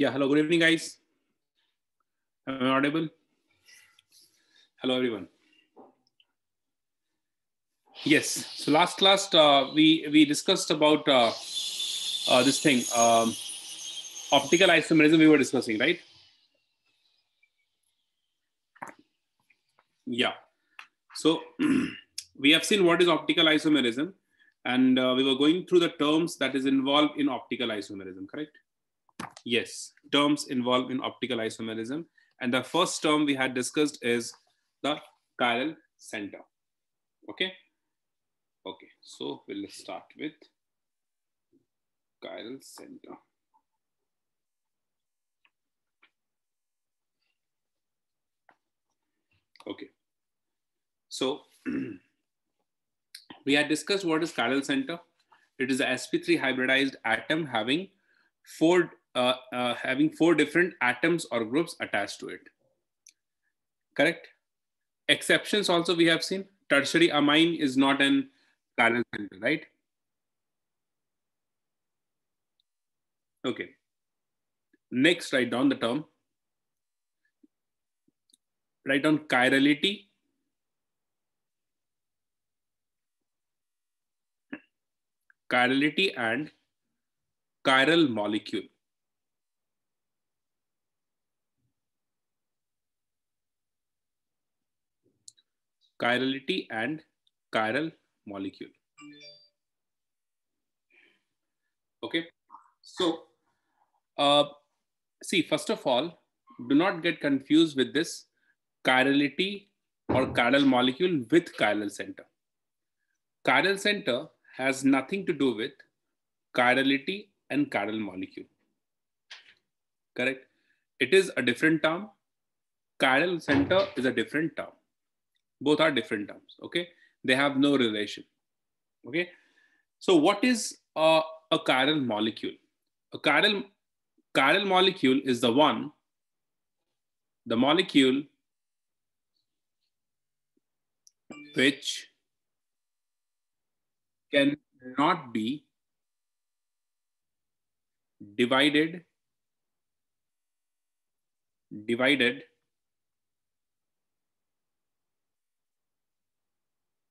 Yeah, hello, good evening, guys. Am I audible? Hello, everyone. Yes, so last class uh, we, we discussed about uh, uh, this thing, um, optical isomerism we were discussing, right? Yeah, so we have seen what is optical isomerism and uh, we were going through the terms that is involved in optical isomerism, correct? Yes, terms involved in optical isomerism. And the first term we had discussed is the chiral center. Okay. Okay. So we'll start with chiral center. Okay. So we had discussed what is chiral center. It is a sp3 hybridized atom having four uh, uh, having four different atoms or groups attached to it. Correct? Exceptions also we have seen. Tertiary amine is not an valence center, right? Okay. Next, write down the term. Write down chirality. Chirality and chiral molecule. chirality and chiral molecule. Okay, so uh, see, first of all, do not get confused with this chirality or chiral molecule with chiral center. Chiral center has nothing to do with chirality and chiral molecule. Correct? It is a different term. Chiral center is a different term. Both are different terms, okay? They have no relation, okay? So what is a, a chiral molecule? A chiral, chiral molecule is the one, the molecule which can not be divided divided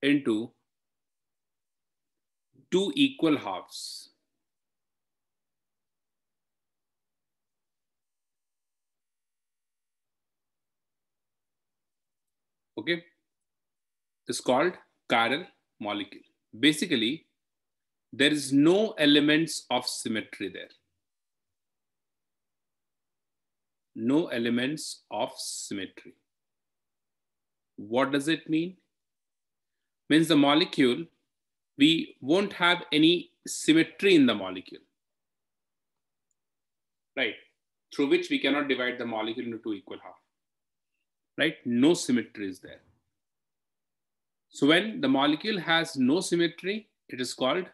into two equal halves. Okay, it's called chiral molecule. Basically, there is no elements of symmetry there. No elements of symmetry. What does it mean? means the molecule, we won't have any symmetry in the molecule, right? Through which we cannot divide the molecule into two equal half, right? No symmetry is there. So when the molecule has no symmetry, it is called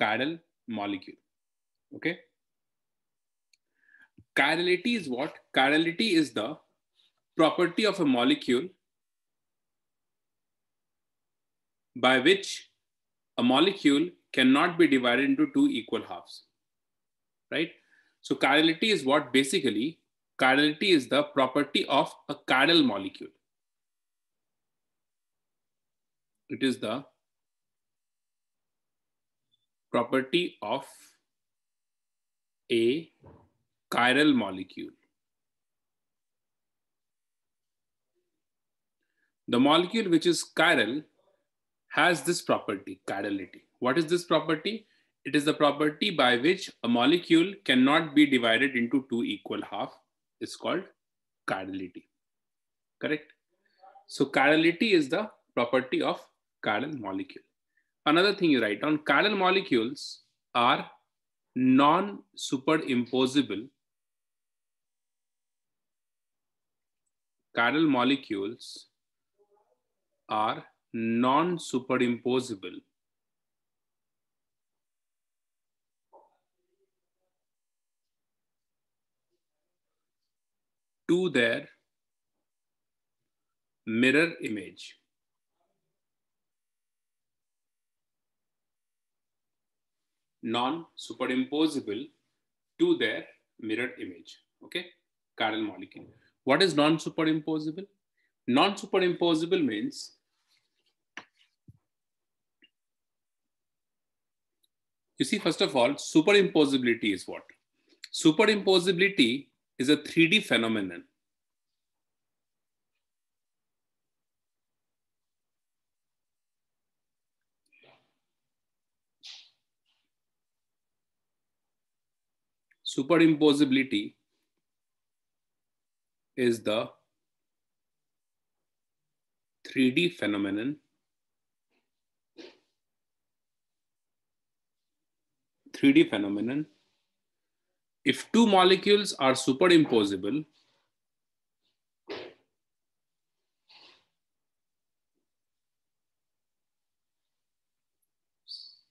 chiral molecule, okay? Chirality is what? Chirality is the property of a molecule by which a molecule cannot be divided into two equal halves, right? So chirality is what basically, chirality is the property of a chiral molecule. It is the property of a chiral molecule. The molecule which is chiral has this property, chirality? What is this property? It is the property by which a molecule cannot be divided into two equal half. It's called chirality. Correct? So chirality is the property of chiral molecule. Another thing you write down, chiral molecules are non-superimposable. Chiral molecules are non-superimposable. to their mirror image. Non-superimposable to their mirror image, okay? Chiral molecule. What is non-superimposable? Non-superimposable means You see, first of all, superimposability is what? Superimposability is a 3D phenomenon. Superimposability is the 3D phenomenon 3D phenomenon. If two molecules are superimposable,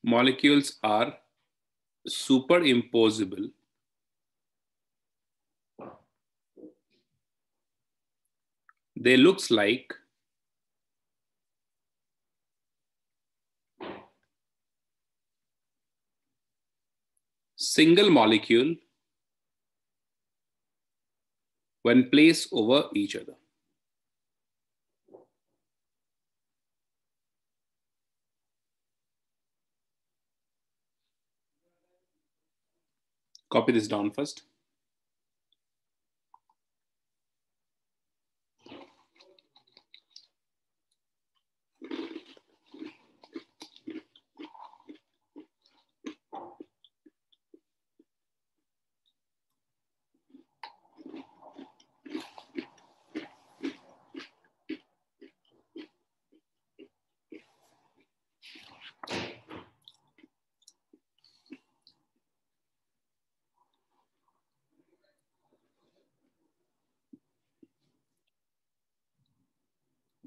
molecules are superimposable they looks like single molecule when placed over each other. Copy this down first.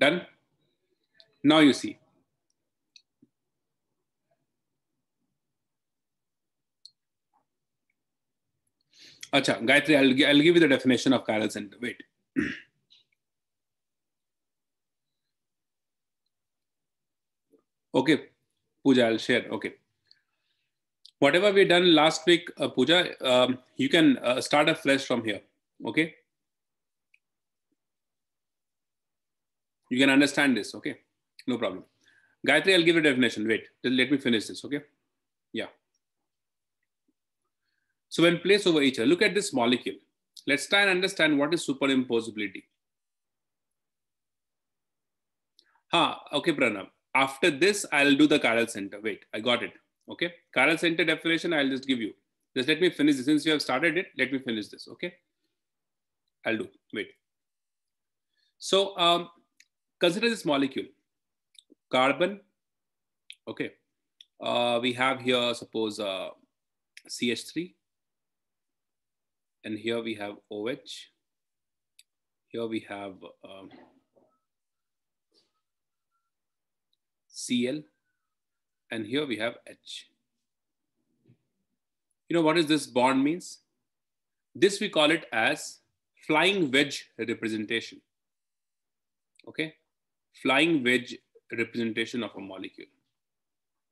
Done? Now you see. Acha, Gayatri, I'll, I'll give you the definition of chiral center. Wait. okay, Puja, I'll share. Okay. Whatever we done last week, uh, Puja, um, you can uh, start afresh from here. Okay. You can understand this, okay? No problem. Gayatri, I'll give a definition. Wait, let me finish this, okay? Yeah. So when placed over each other, look at this molecule. Let's try and understand what is superimposability. Ha, okay, Pranam. After this, I'll do the chiral center. Wait, I got it. Okay, chiral center definition, I'll just give you. Just let me finish this. Since you have started it, let me finish this. Okay, I'll do. Wait. So um, Consider this molecule, carbon. Okay, uh, we have here suppose uh, CH3, and here we have OH. Here we have um, Cl, and here we have H. You know what is this bond means? This we call it as flying wedge representation. Okay, flying wedge representation of a molecule.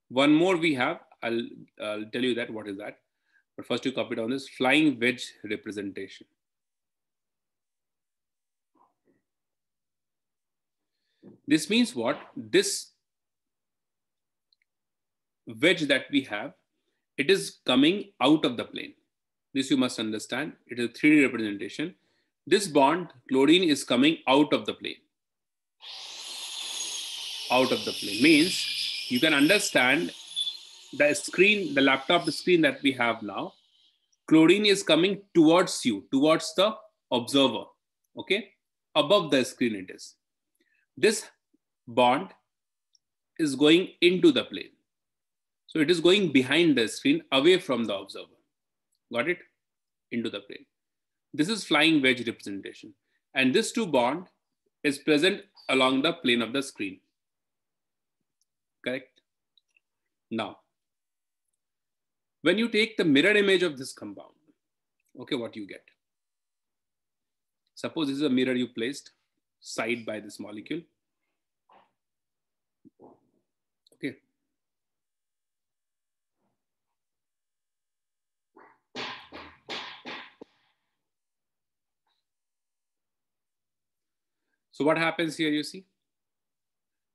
One more we have, I'll, I'll tell you that, what is that? But first you copy down this flying wedge representation. This means what? This wedge that we have, it is coming out of the plane. This you must understand. It is a 3D representation. This bond, chlorine, is coming out of the plane out of the plane Means you can understand the screen, the laptop screen that we have now, chlorine is coming towards you, towards the observer, okay? Above the screen it is. This bond is going into the plane. So it is going behind the screen, away from the observer. Got it? Into the plane. This is flying wedge representation. And this two bond is present along the plane of the screen correct? Now, when you take the mirror image of this compound, okay, what you get? Suppose this is a mirror you placed side by this molecule. Okay. So what happens here, you see?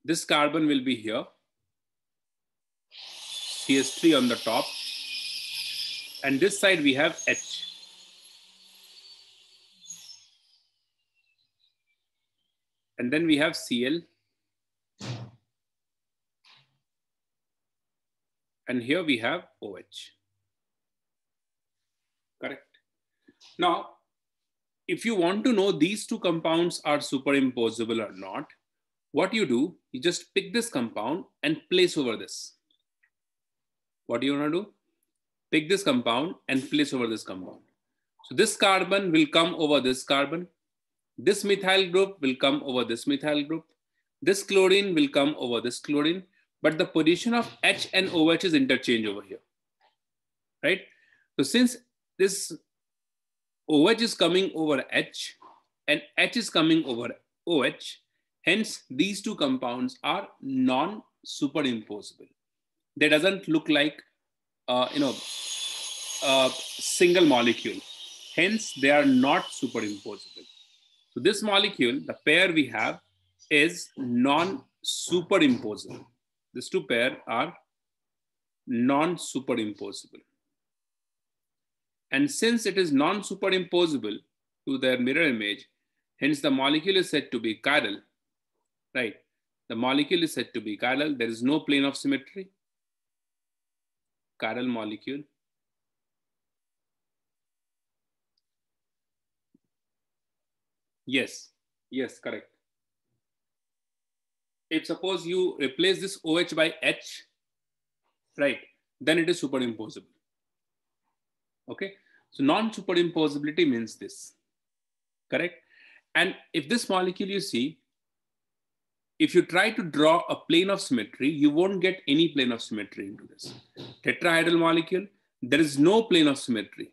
This carbon will be here CH3 on the top. And this side we have H. And then we have Cl. And here we have OH. Correct. Now, if you want to know these two compounds are superimposable or not, what you do, you just pick this compound and place over this what do you want to do? Take this compound and place over this compound. So this carbon will come over this carbon. This methyl group will come over this methyl group. This chlorine will come over this chlorine. But the position of H and OH is interchange over here. Right? So since this OH is coming over H and H is coming over OH, hence these two compounds are non-superimposable they doesn't look like uh, you know a single molecule hence they are not superimposable so this molecule the pair we have is non superimposable these two pair are non superimposable and since it is non superimposable to their mirror image hence the molecule is said to be chiral right the molecule is said to be chiral there is no plane of symmetry chiral molecule. Yes, yes, correct. If suppose you replace this OH by H, right, then it is superimposable. Okay, so non-superimposability means this, correct? And if this molecule you see, if you try to draw a plane of symmetry, you won't get any plane of symmetry into this. Tetrahedral molecule, there is no plane of symmetry.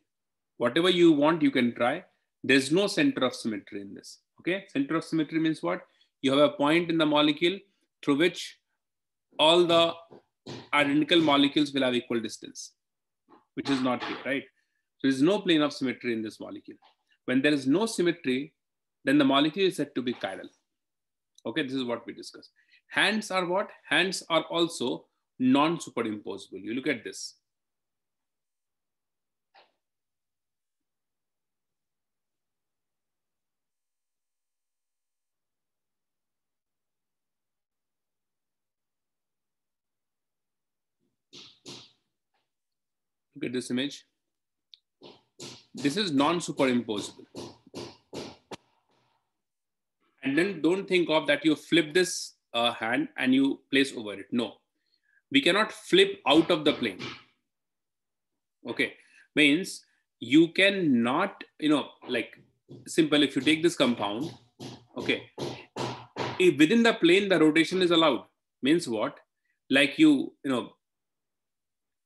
Whatever you want, you can try. There's no center of symmetry in this. Okay, center of symmetry means what? You have a point in the molecule through which all the identical molecules will have equal distance, which is not here, right? So there's no plane of symmetry in this molecule. When there is no symmetry, then the molecule is said to be chiral. Okay, this is what we discussed. Hands are what? Hands are also non-superimposable. You look at this. Look at this image. This is non-superimposable then don't think of that you flip this uh, hand and you place over it no we cannot flip out of the plane okay means you cannot you know like simple if you take this compound okay if within the plane the rotation is allowed means what like you you know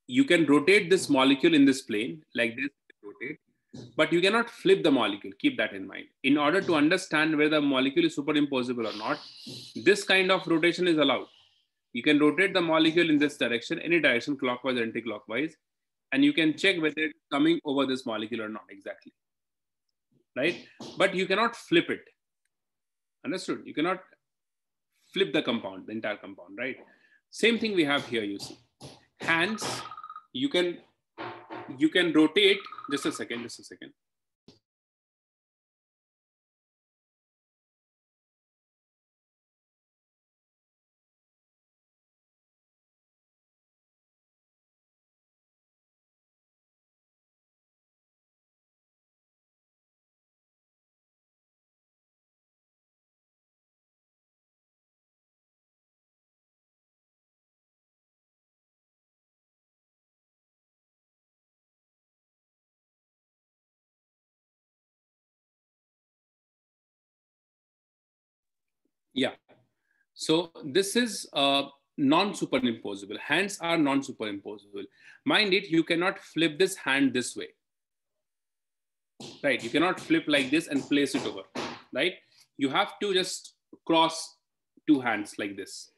you can rotate this molecule in this plane like this rotate but you cannot flip the molecule keep that in mind in order to understand whether the molecule is superimposable or not this kind of rotation is allowed you can rotate the molecule in this direction any direction clockwise or anti-clockwise and you can check whether it's coming over this molecule or not exactly right but you cannot flip it understood you cannot flip the compound the entire compound right same thing we have here you see hands you can you can rotate just a second just a second So this is uh, non-superimposable. Hands are non-superimposable. Mind it, you cannot flip this hand this way. Right, you cannot flip like this and place it over, right? You have to just cross two hands like this.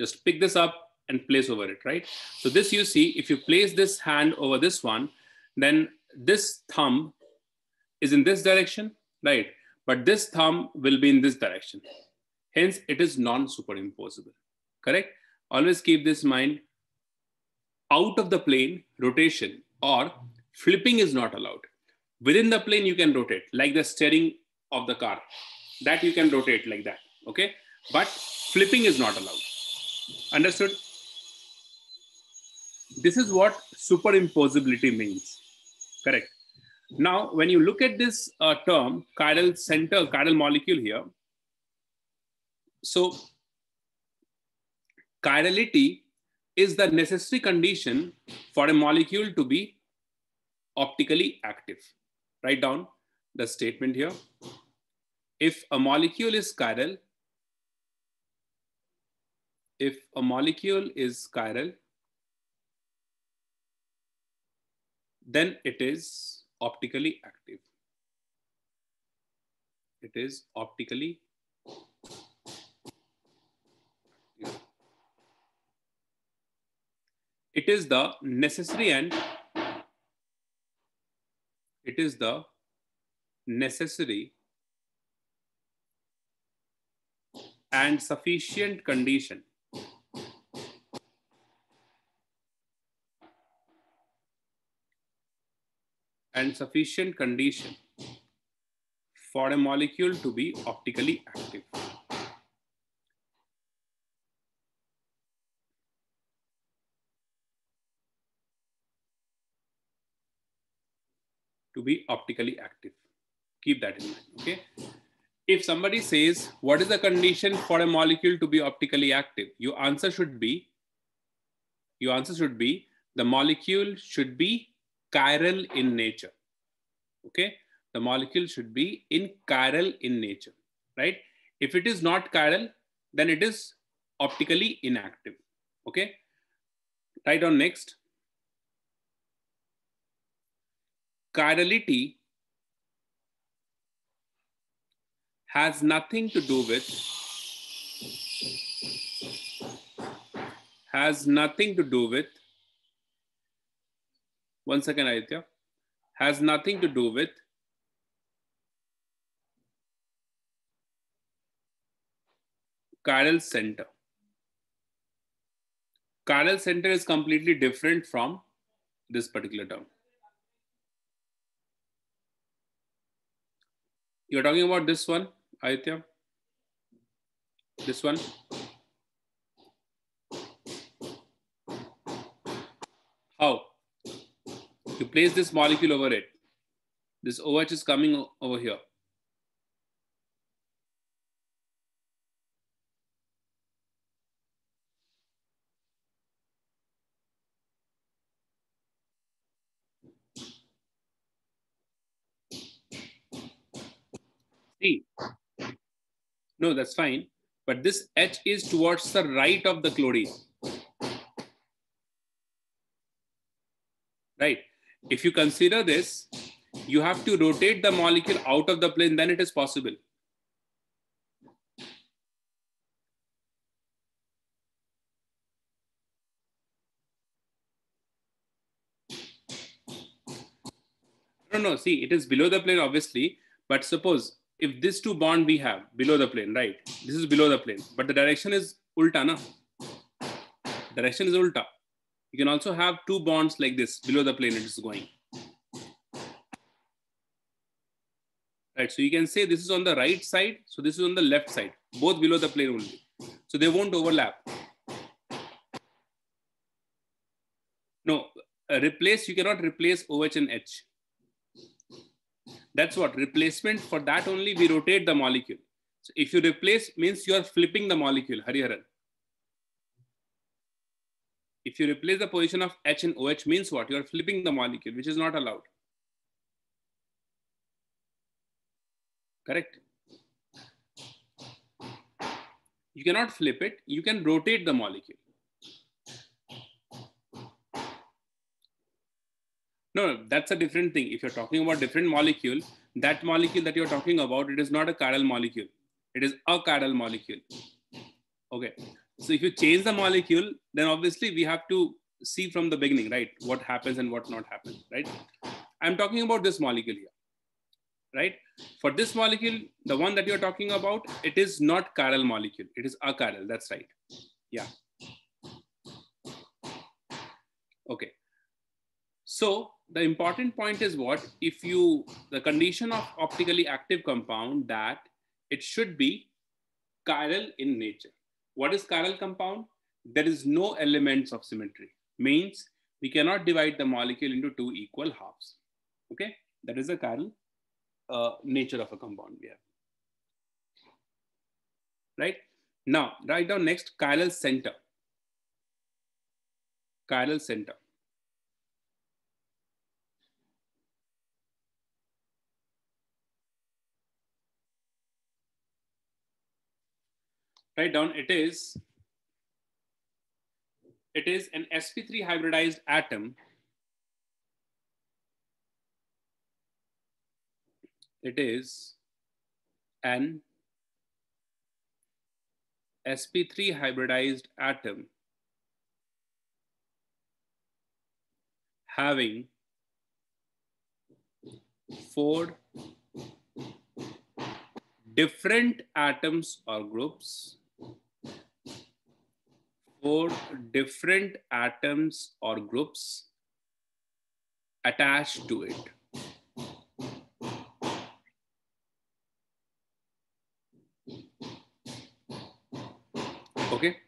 Just pick this up and place over it, right? So this you see, if you place this hand over this one, then this thumb is in this direction, right? But this thumb will be in this direction. Hence, it is non-superimposable, correct? Always keep this in mind. Out of the plane, rotation or flipping is not allowed. Within the plane, you can rotate like the steering of the car. That you can rotate like that, okay? But flipping is not allowed. Understood? This is what superimposability means, correct? Now, when you look at this uh, term, chiral center, chiral molecule here, so, chirality is the necessary condition for a molecule to be optically active. Write down the statement here. If a molecule is chiral, if a molecule is chiral, then it is optically active. It is optically it is the necessary and it is the necessary and sufficient condition and sufficient condition for a molecule to be optically active. to be optically active. Keep that in mind, okay? If somebody says, what is the condition for a molecule to be optically active? Your answer should be, your answer should be, the molecule should be chiral in nature, okay? The molecule should be in chiral in nature, right? If it is not chiral, then it is optically inactive, okay? Right on next. chirality has nothing to do with has nothing to do with one second Aditya has nothing to do with chiral center. Chiral center is completely different from this particular term. You're talking about this one, Aditya? This one? How? You place this molecule over it. This OH is coming over here. See, no, that's fine. But this H is towards the right of the chlorine. Right. If you consider this, you have to rotate the molecule out of the plane, then it is possible. No, no, see, it is below the plane, obviously. But suppose if this two bond we have below the plane, right? This is below the plane, but the direction is ulta, na? Direction is ulta. You can also have two bonds like this below the plane it is going. Right, so you can say this is on the right side, so this is on the left side, both below the plane only. So they won't overlap. No, uh, replace, you cannot replace OH and H. That's what replacement for that only we rotate the molecule. So if you replace means you are flipping the molecule. Hariharan. If you replace the position of H and OH means what? You are flipping the molecule, which is not allowed. Correct? You cannot flip it. You can rotate the molecule. No, that's a different thing. If you're talking about different molecule, that molecule that you're talking about, it is not a chiral molecule. It is a chiral molecule. Okay. So if you change the molecule, then obviously we have to see from the beginning, right? What happens and what not happens, right? I'm talking about this molecule here, right? For this molecule, the one that you're talking about, it is not chiral molecule. It is a chiral. That's right. Yeah. Okay. So the important point is what if you, the condition of optically active compound that it should be chiral in nature. What is chiral compound? There is no elements of symmetry. Means we cannot divide the molecule into two equal halves. Okay, that is the chiral uh, nature of a compound we have. Right now, write down next chiral center. Chiral center. write down it is it is an sp3 hybridized atom it is an sp3 hybridized atom having four different atoms or groups Four different atoms or groups attached to it. Okay.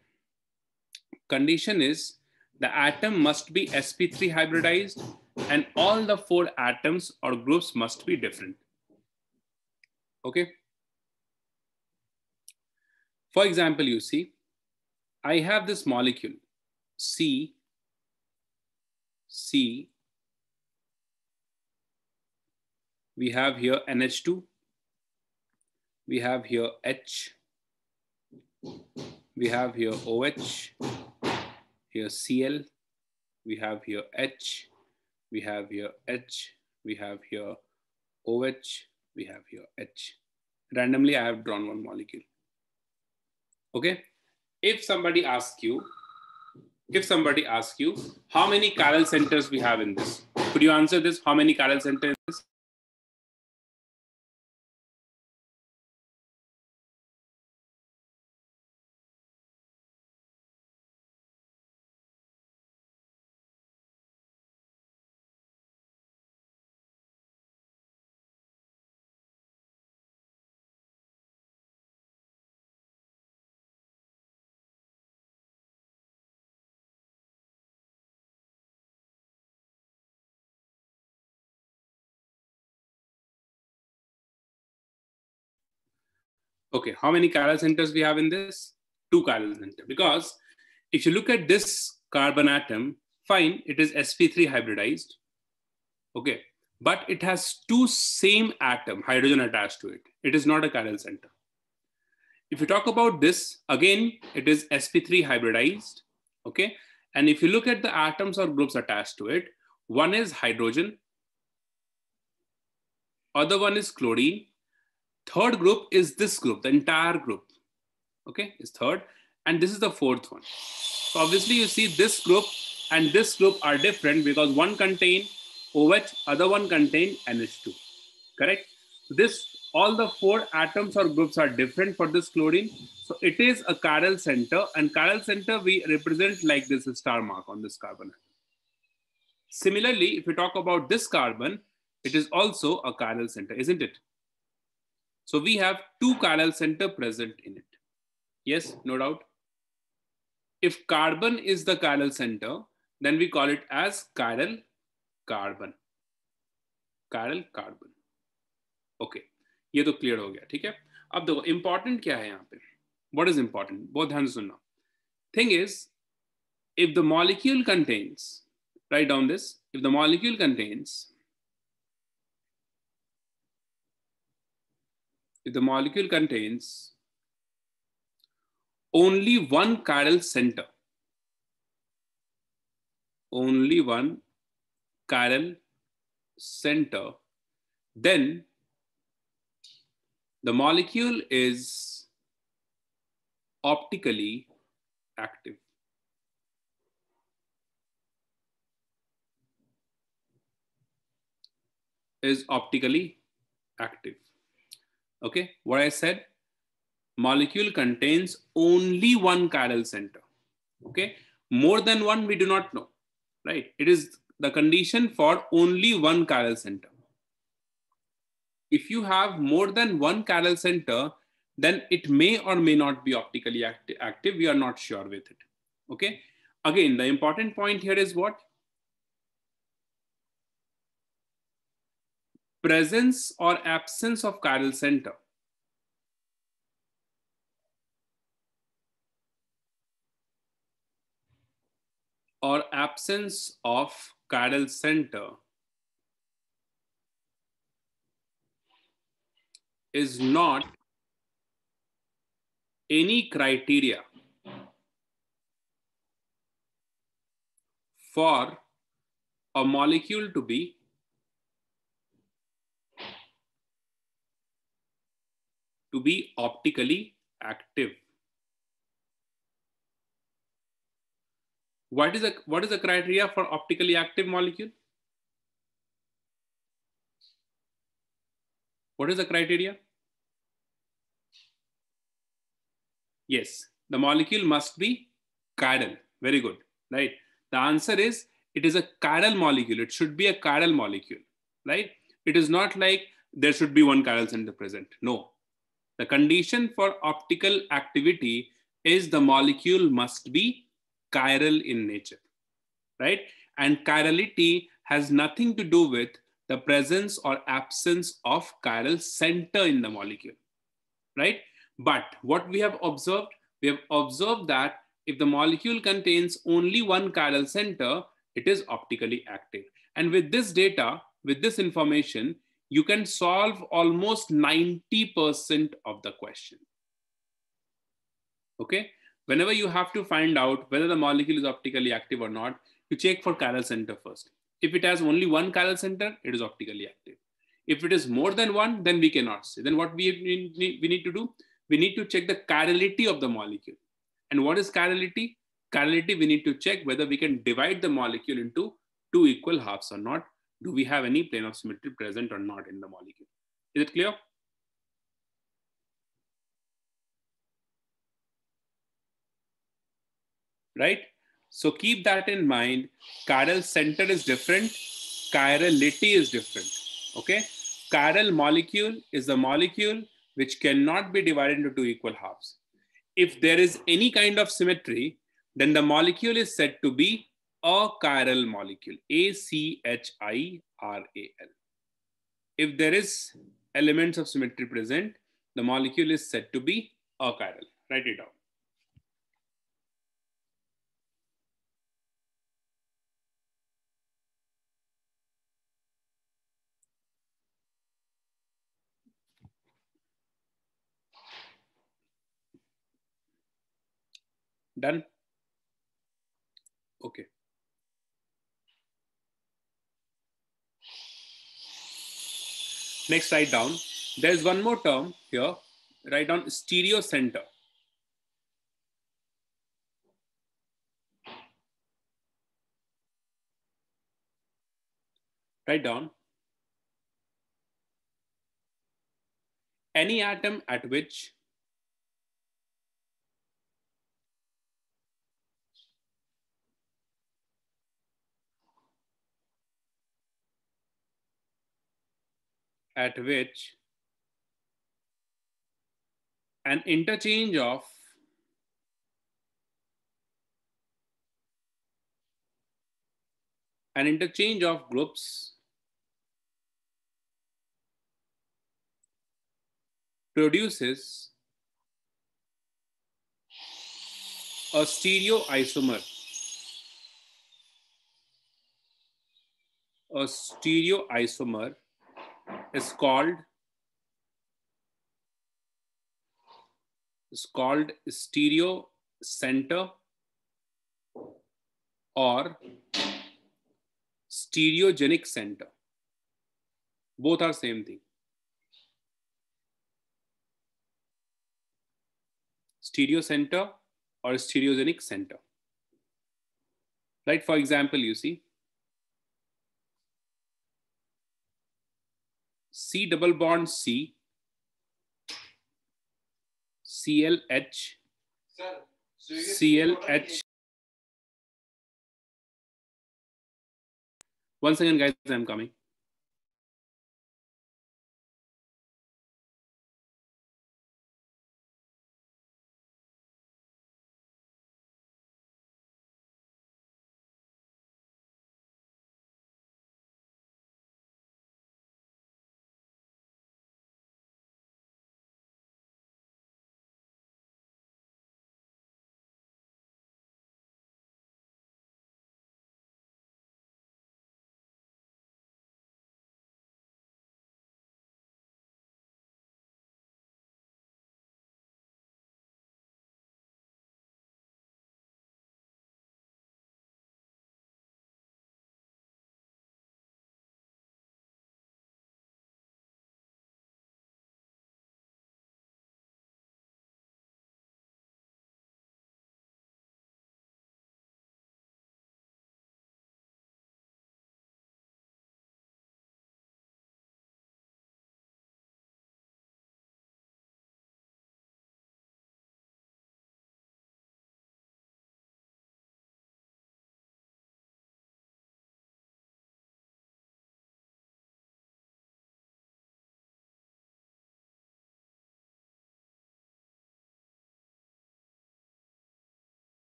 Condition is the atom must be sp3 hybridized and all the four atoms or groups must be different. Okay. For example, you see I have this molecule, C, C, we have here NH2, we have here H, we have here OH, here Cl, we have here H, we have here H, we have here OH, we have here H. Randomly, I have drawn one molecule. Okay if somebody asks you, if somebody asks you, how many chiral centers we have in this? Could you answer this? How many chiral centers? okay, how many chiral centers we have in this? Two chiral centers. Because if you look at this carbon atom, fine, it is sp3 hybridized. Okay, but it has two same atom, hydrogen attached to it. It is not a chiral center. If you talk about this, again, it is sp3 hybridized. Okay, and if you look at the atoms or groups attached to it, one is hydrogen, other one is chlorine, Third group is this group, the entire group. Okay, is third. And this is the fourth one. So obviously you see this group and this group are different because one contain OH, other one contain NH2. Correct? This all the four atoms or groups are different for this chlorine. So it is a chiral center and chiral center we represent like this star mark on this carbon. Similarly, if we talk about this carbon, it is also a chiral center, isn't it? So we have two chiral center present in it. Yes, no doubt. If carbon is the chiral center, then we call it as chiral carbon. Chiral carbon. Okay, ये तो clear हो गया ठीक है अब देखो important क्या है यहाँ पे What is important? बहुत ध्यान सुनना Thing is, if the molecule contains, write down this, if the molecule contains if the molecule contains only one chiral center, only one chiral center, then the molecule is optically active. Is optically active. Okay, what I said, molecule contains only one chiral center. Okay, more than one, we do not know, right? It is the condition for only one chiral center. If you have more than one chiral center, then it may or may not be optically active. We are not sure with it. Okay. Again, the important point here is what? presence or absence of chiral center. or absence of chiral center is not any criteria for a molecule to be to be optically active. What is, the, what is the criteria for optically active molecule? What is the criteria? Yes, the molecule must be chiral. Very good, right? The answer is it is a chiral molecule. It should be a chiral molecule, right? It is not like there should be one chiral center present. No, the condition for optical activity is the molecule must be chiral in nature, right? And chirality has nothing to do with the presence or absence of chiral center in the molecule, right? But what we have observed, we have observed that if the molecule contains only one chiral center, it is optically active. And with this data, with this information, you can solve almost 90% of the question. Okay, whenever you have to find out whether the molecule is optically active or not, you check for chiral center first. If it has only one chiral center, it is optically active. If it is more than one, then we cannot say. Then what we we need to do? We need to check the chirality of the molecule. And what is chirality? Chirality, we need to check whether we can divide the molecule into two equal halves or not do we have any plane of symmetry present or not in the molecule? Is it clear? Right? So keep that in mind. Chiral center is different. Chirality is different. Okay? Chiral molecule is the molecule which cannot be divided into two equal halves. If there is any kind of symmetry, then the molecule is said to be a chiral molecule, A-C-H-I-R-A-L. If there is elements of symmetry present, the molecule is said to be a chiral. Write it down. Done? Okay. Next, write down. There's one more term here. Write down stereo center. Write down. Any atom at which at which an interchange of an interchange of groups produces a stereoisomer. A stereoisomer is called is called stereo center or stereogenic center both are same thing stereo center or stereogenic center right for example you see C double bond C, CLH, CLH. Once again, guys, I'm coming.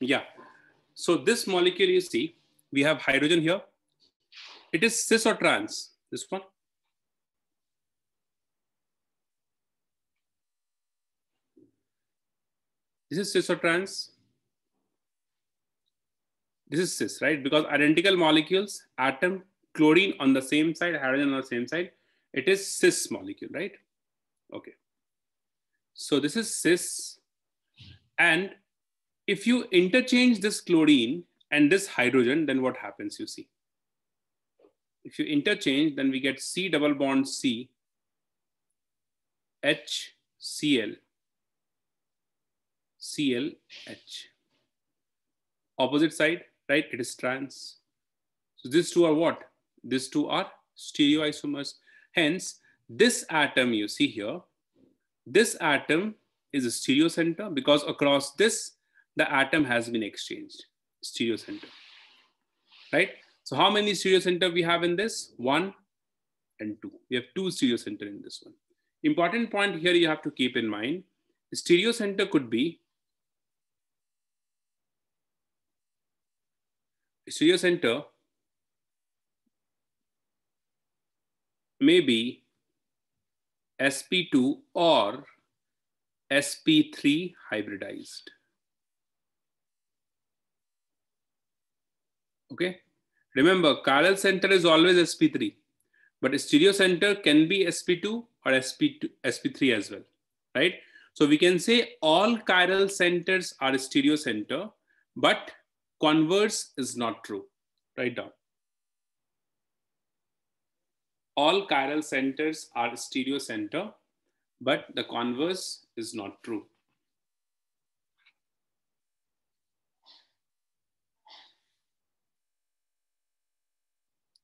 Yeah. So this molecule you see, we have hydrogen here. It is cis or trans, this one. This is cis or trans. This is cis, right? Because identical molecules, atom, chlorine on the same side, hydrogen on the same side. It is cis molecule, right? Okay. So this is cis and if you interchange this chlorine and this hydrogen, then what happens you see? If you interchange, then we get C double bond C, H, Cl, Cl, H. Opposite side, right? It is trans. So these two are what? These two are stereoisomers. Hence, this atom you see here, this atom is a stereocenter because across this the atom has been exchanged, stereo center, right? So how many stereo center we have in this? One and two. We have two stereo center in this one. Important point here you have to keep in mind, stereo center could be stereo center may be sp2 or sp3 hybridized Okay. Remember, chiral center is always sp3, but stereo center can be sp2 or sp2, sp3 as well, right? So we can say all chiral centers are stereo center, but converse is not true. Write down. All chiral centers are stereo center, but the converse is not true.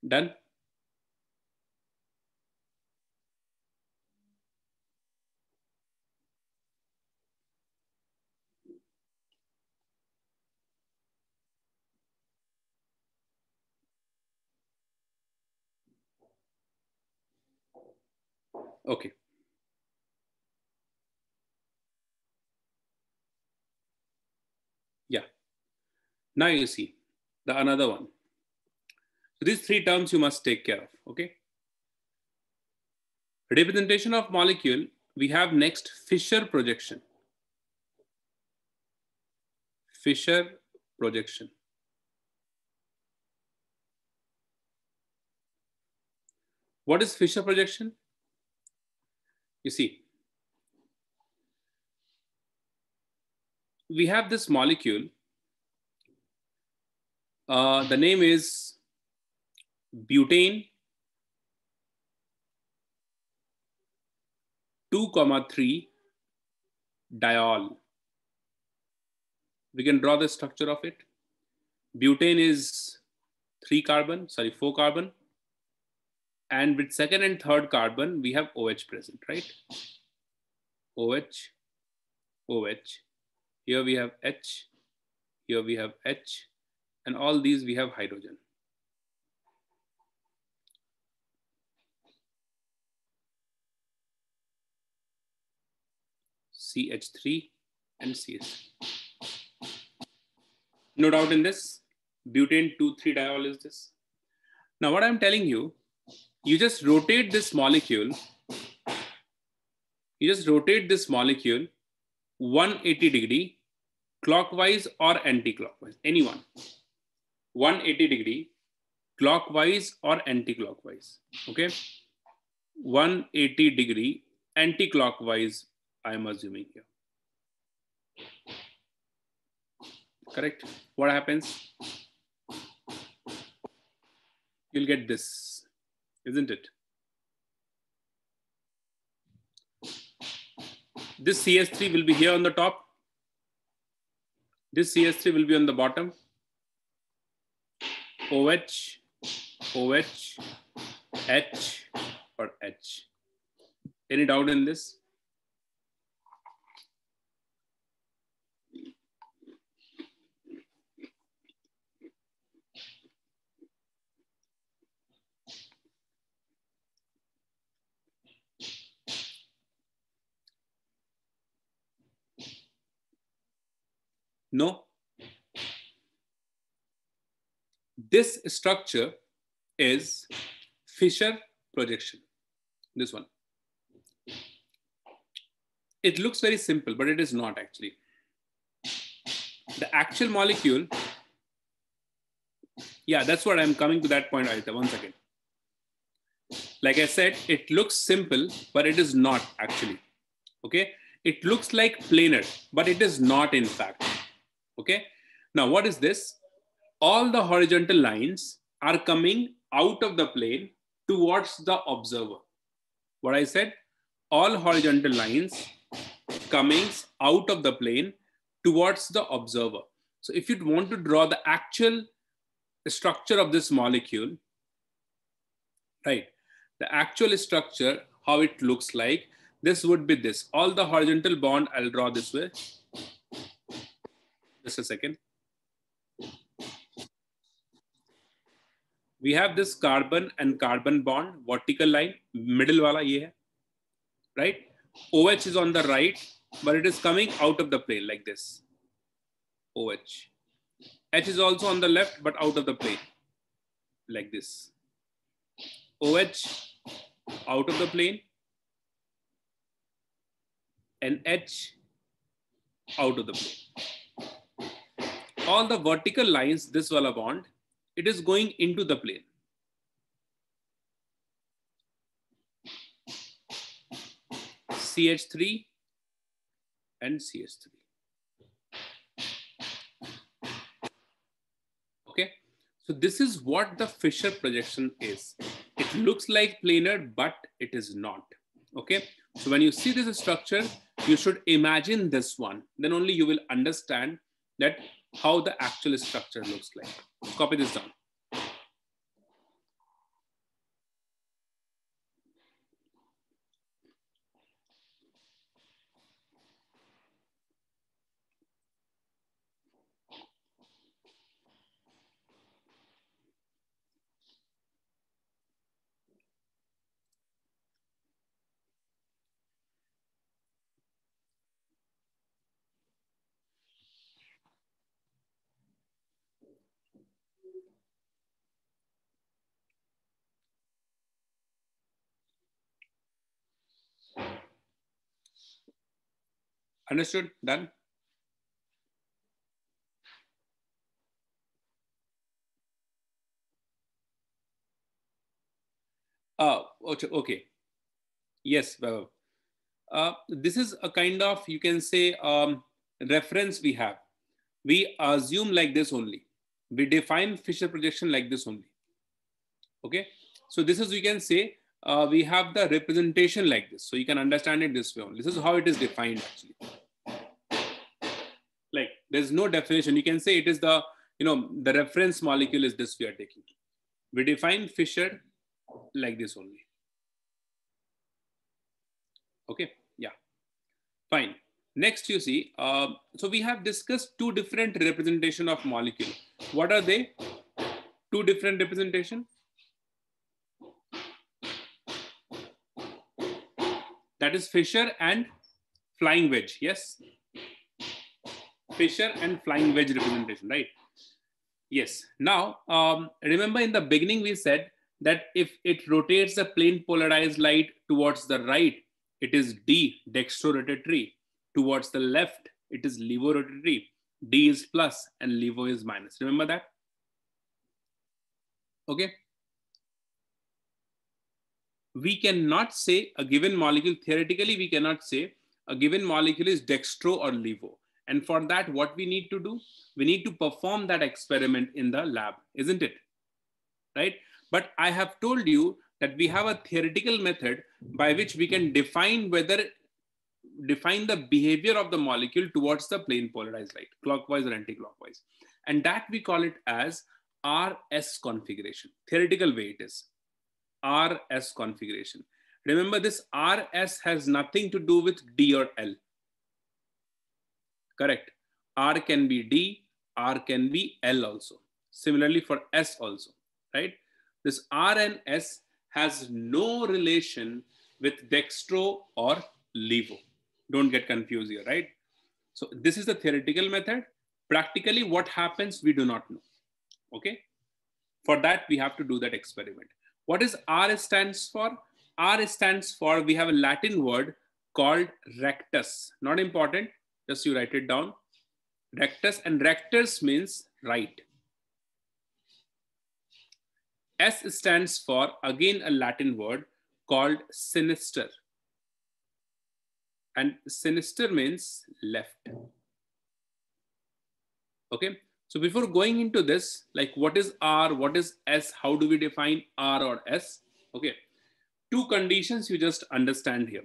Done? Okay. Yeah. Now you see the another one. So these three terms you must take care of, okay? Representation of molecule, we have next Fisher projection. Fisher projection. What is Fisher projection? You see, we have this molecule. Uh, the name is butane 2 comma 3 diol we can draw the structure of it butane is 3 carbon sorry 4 carbon and with second and third carbon we have oh present right oh oh here we have h here we have h and all these we have hydrogen CH3 and CS. No doubt in this, butane 2,3 diol is this. Now what I'm telling you, you just rotate this molecule, you just rotate this molecule 180 degree clockwise or anti-clockwise, anyone. 180 degree clockwise or anti-clockwise, okay? 180 degree anti-clockwise I am assuming here. Correct? What happens? You'll get this, isn't it? This CS3 will be here on the top. This CS3 will be on the bottom. OH, OH, H, or H. Any doubt in this? No. This structure is Fisher projection, this one. It looks very simple, but it is not actually. The actual molecule, yeah, that's what I'm coming to that point, Aditya, one second. Like I said, it looks simple, but it is not actually, okay? It looks like planar, but it is not in fact. Okay. Now, what is this? All the horizontal lines are coming out of the plane towards the observer. What I said, all horizontal lines coming out of the plane towards the observer. So if you want to draw the actual structure of this molecule, right, the actual structure, how it looks like, this would be this. All the horizontal bond, I'll draw this way. Just a second. We have this carbon and carbon bond, vertical line, middle wala ye hai, right? OH is on the right, but it is coming out of the plane like this. OH. H is also on the left, but out of the plane like this. OH out of the plane and H out of the plane all the vertical lines, this wala bond, it is going into the plane. CH3 and CH3. Okay, so this is what the Fisher projection is. It looks like planar, but it is not. Okay, so when you see this structure, you should imagine this one. Then only you will understand that how the actual structure looks like. Let's copy this down. Understood? Done? Oh, okay. Yes, Uh, this is a kind of, you can say, um, reference we have. We assume like this only. We define Fisher projection like this only. Okay. So this is, you can say, uh, we have the representation like this. So you can understand it this way. This is how it is defined actually. Like there's no definition. You can say it is the, you know, the reference molecule is this we are taking. We define Fisher like this only. Okay, yeah, fine. Next you see, uh, so we have discussed two different representation of molecule. What are they? Two different representation That is Fisher and flying wedge. Yes. Fisher and flying wedge representation, right? Yes. Now, um, remember in the beginning, we said that if it rotates the plane polarized light towards the right, it is D, dextrorotatory. Towards the left, it is levorotatory. D is plus and levo is minus. Remember that? Okay we cannot say a given molecule, theoretically, we cannot say a given molecule is dextro or levo. And for that, what we need to do? We need to perform that experiment in the lab, isn't it? Right? But I have told you that we have a theoretical method by which we can define whether define the behavior of the molecule towards the plane polarized light, clockwise or anti-clockwise. And that we call it as RS configuration, theoretical way it is. RS configuration. Remember this RS has nothing to do with D or L. Correct. R can be D, R can be L also. Similarly for S also, right? This R and S has no relation with dextro or levo. Don't get confused here, right? So this is the theoretical method. Practically what happens, we do not know, okay? For that, we have to do that experiment. What is R stands for? R stands for, we have a Latin word called rectus. Not important, just you write it down. Rectus and rectus means right. S stands for, again, a Latin word called sinister. And sinister means left. Okay, so before going into this, like what is R, what is S, how do we define R or S? Okay, two conditions you just understand here.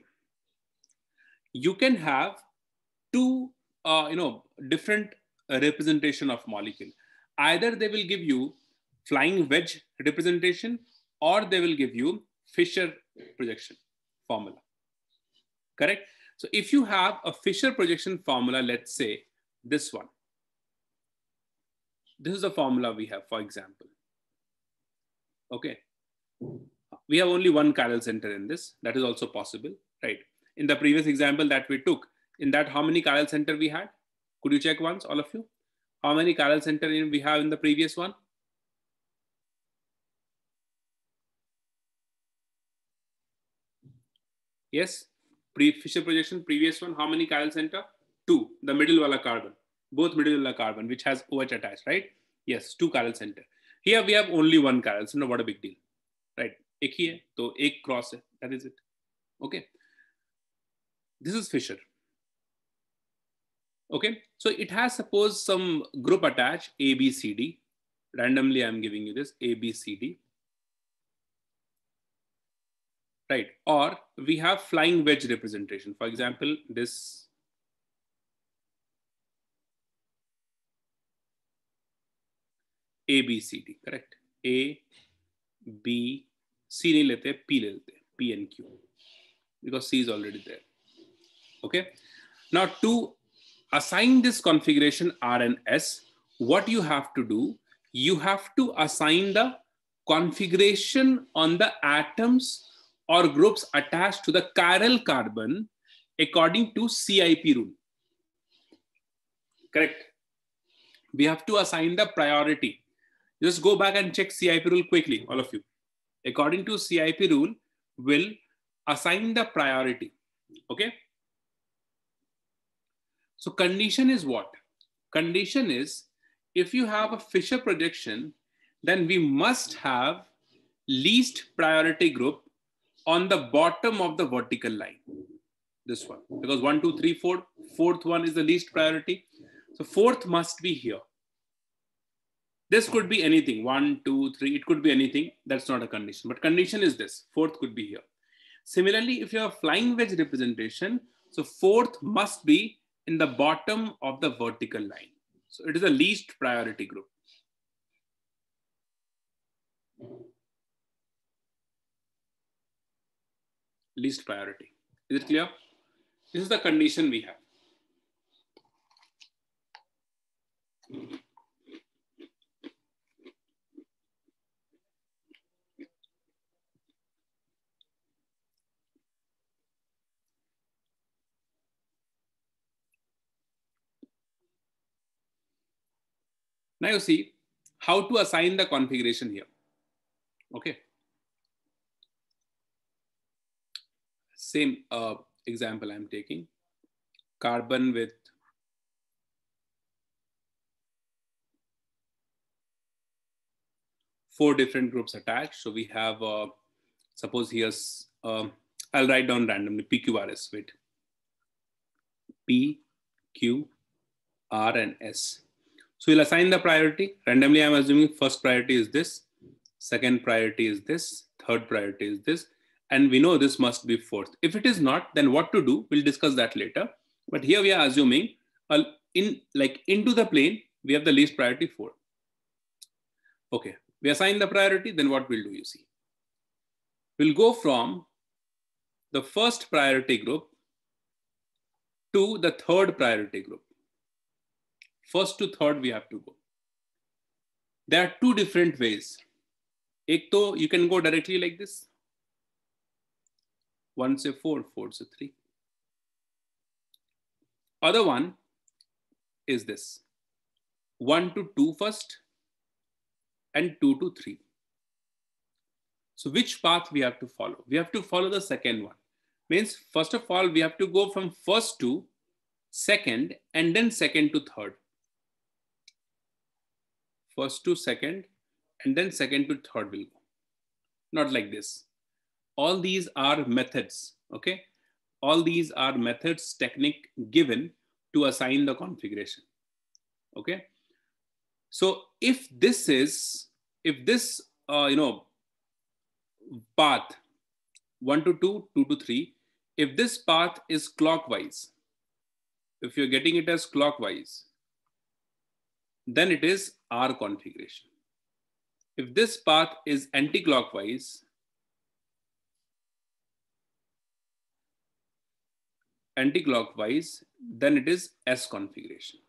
You can have two, uh, you know, different uh, representation of molecule. Either they will give you flying wedge representation or they will give you Fisher projection formula, correct? So if you have a Fisher projection formula, let's say this one, this is the formula we have, for example. Okay. We have only one chiral center in this. That is also possible, right? In the previous example that we took, in that how many chiral center we had? Could you check once, all of you? How many chiral center in we have in the previous one? Yes, pre-Fisher projection, previous one, how many chiral center? Two, the middle wala carbon both medulla carbon, which has OH attached, right? Yes, two chiral center. Here we have only one chiral center. What a big deal, right? एक ही है तो एक cross है that is it okay okay so it has suppose some group attached a b c d randomly i'm giving you this a b c d right or we have flying wedge representation for example this A B C D correct A नहीं लेते P लेते P N Q because C is already there okay assign this configuration R and S, what you have to do, you have to assign the configuration on the atoms or groups attached to the chiral carbon according to CIP rule. Correct. We have to assign the priority. Just go back and check CIP rule quickly, all of you. According to CIP rule, will assign the priority. Okay. So condition is what? Condition is if you have a Fisher projection, then we must have least priority group on the bottom of the vertical line. This one, because one, two, three, four, fourth one is the least priority. So fourth must be here this could be anything one two three it could be anything that's not a condition but condition is this fourth could be here similarly if you have flying wedge representation so fourth must be in the bottom of the vertical line so it is the least priority group least priority is it clear this is the condition we have Now you see how to assign the configuration here. Okay. Same uh, example I'm taking. Carbon with four different groups attached. So we have, uh, suppose here's, uh, I'll write down randomly PQRS, with P, Q, R, and S. So we'll assign the priority. Randomly, I'm assuming first priority is this, second priority is this, third priority is this, and we know this must be fourth. If it is not, then what to do? We'll discuss that later. But here we are assuming in like into the plane, we have the least priority four. Okay, we assign the priority, then what we'll do, you see. We'll go from the first priority group to the third priority group first to third we have to go. There are two different ways. Ek to you can go directly like this. One say four, four say three. Other one is this. One to two first and two to three. So which path we have to follow? We have to follow the second one. Means first of all, we have to go from first to second and then second to third first to second, and then second to third will go. Not like this. All these are methods, okay? All these are methods, technique given to assign the configuration, okay? So if this is, if this, uh, you know, path 1 to 2, 2 to 3, if this path is clockwise, if you're getting it as clockwise, then it is R configuration. If this path is anti-clockwise, anti-clockwise, then it is S configuration.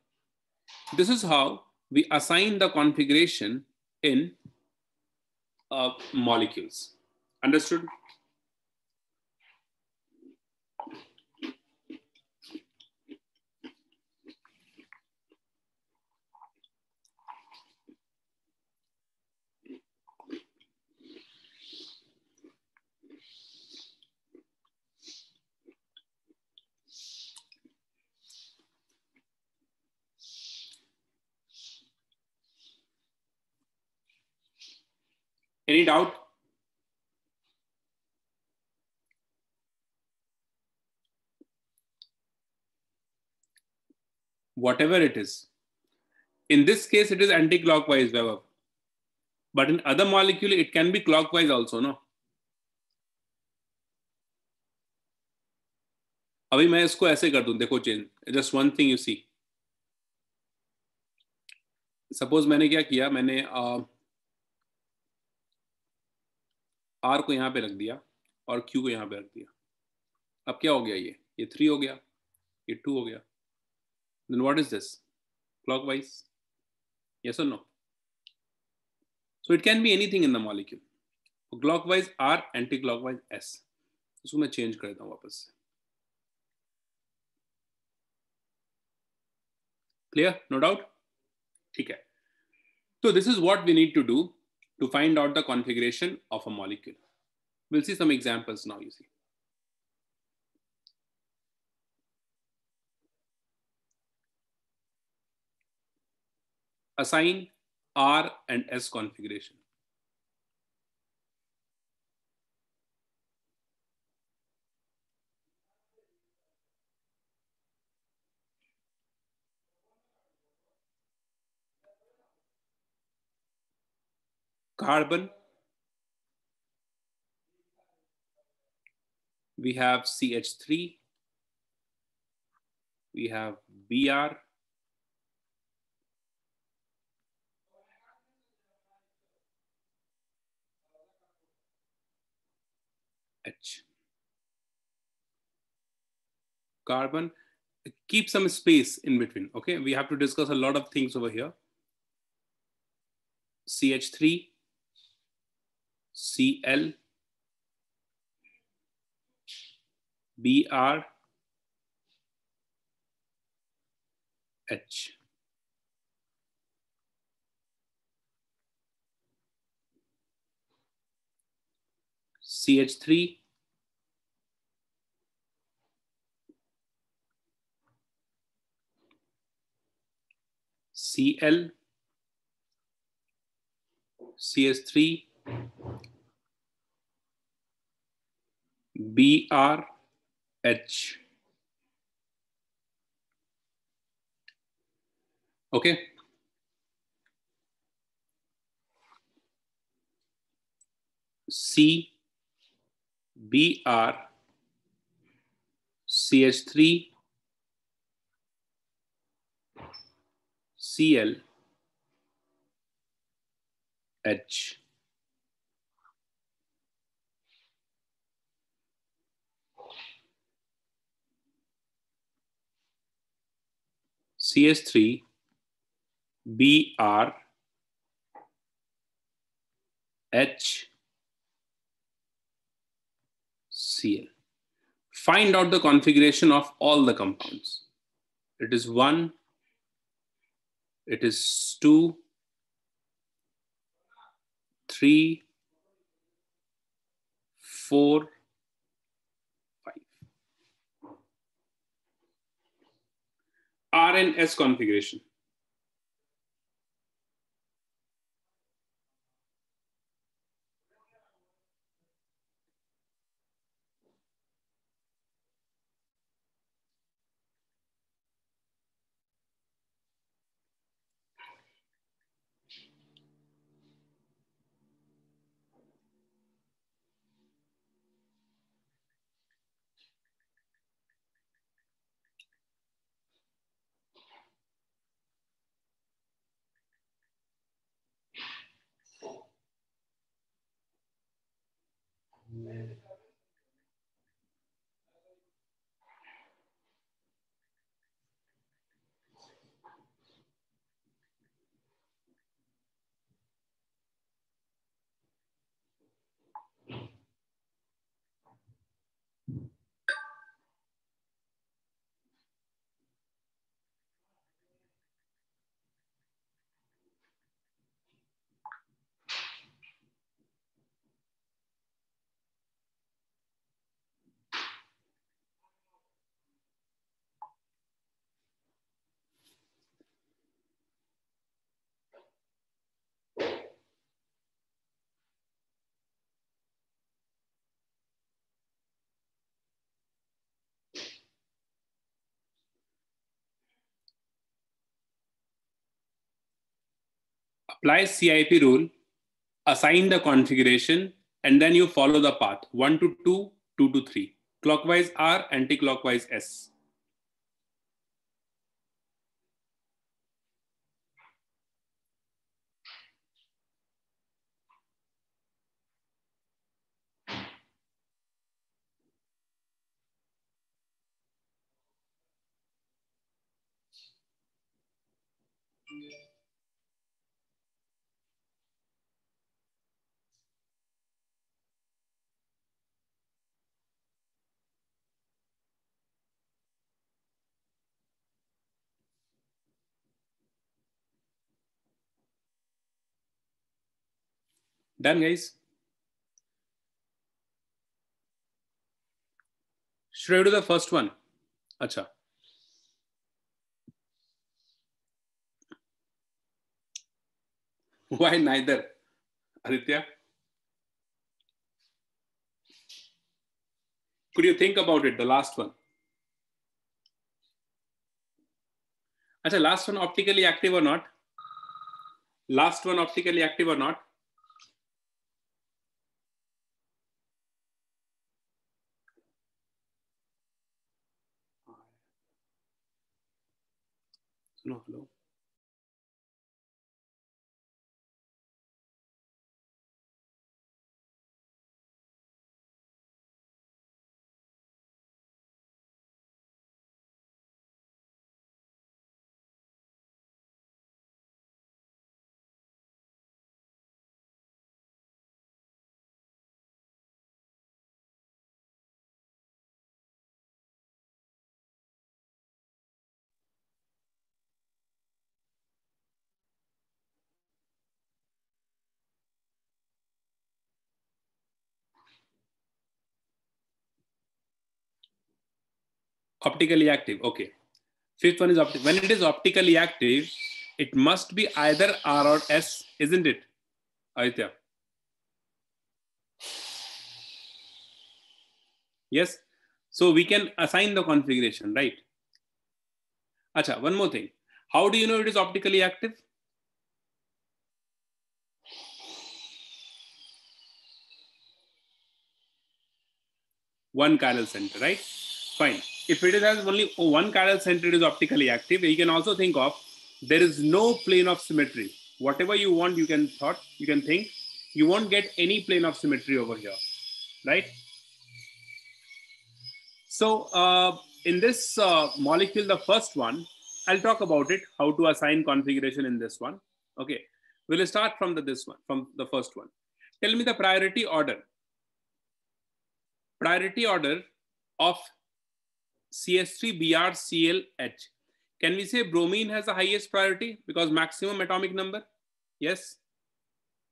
This is how we assign the configuration in uh, molecules. Understood? Any doubt? Whatever it is. In this case, it is anti-clockwise, Vaibhav. But in other molecule, it can be clockwise also, no? अभी मैं इसको ऐसे कर दूं देखो change just one thing you see suppose मैंने क्या किया मैंने uh, आर को यहाँ पे रख दिया और क्यू को यहाँ पे रख दिया अब क्या हो गया ये ये थ्री हो गया ये टू हो गया then what is this clockwise no so it can be anything in the molecule clockwise or anticlockwise S इसको मैं चेंज कर देता हूँ वापस से क्लियर नो डाउट ठीक है तो this is what we need to do to find out the configuration of a molecule. We'll see some examples now, you see. Assign R and S configuration. carbon. We have CH3. We have Br. H. Carbon, keep some space in between, okay? We have to discuss a lot of things over here. CH3, CL, BR, H. CH3, CL, CS3, BRH. Okay. C B R C H three C L H CH3 BR H Cl. Find out the configuration of all the compounds. It is 1, it is 2, 3, 4, RNS configuration. Amen. apply CIP rule, assign the configuration, and then you follow the path 1 to 2, 2 to 3. Clockwise R, anti-clockwise S. Done, guys. Should I do the first one? Acha. Why neither? Aditya? Could you think about it, the last one? Acha, last one optically active or not? Last one optically active or not? No, no. optically active okay fifth one is opti- when it is optically active it must be either r or s isn't it Aitya? yes so we can assign the configuration right acha one more thing how do you know it is optically active one chiral center right fine. If it has only one chiral center is optically active, you can also think of there is no plane of symmetry. Whatever you want, you can thought, you can think, you won't get any plane of symmetry over here, right? So uh, in this uh, molecule, the first one, I'll talk about it, how to assign configuration in this one. Okay, we'll start from the, this one, from the first one. Tell me the priority order. Priority order of CH3BrClH. Can we say bromine has the highest priority because maximum atomic number? Yes.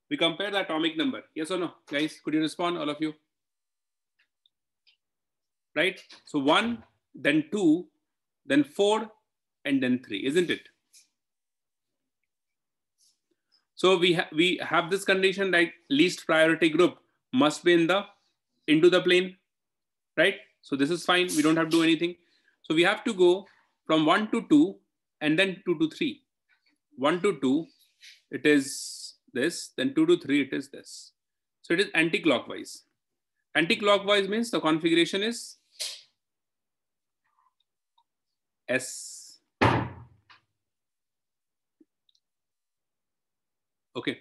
We compare the atomic number. Yes or no? Guys, could you respond, all of you? Right? So one, then two, then four, and then three, isn't it? So we, ha we have this condition that least priority group must be in the into the plane, right? So this is fine. We don't have to do anything. So we have to go from 1 to 2 and then 2 to 3. 1 to 2, it is this. Then 2 to 3, it is this. So it is anti-clockwise. Anti-clockwise means the configuration is S. Okay.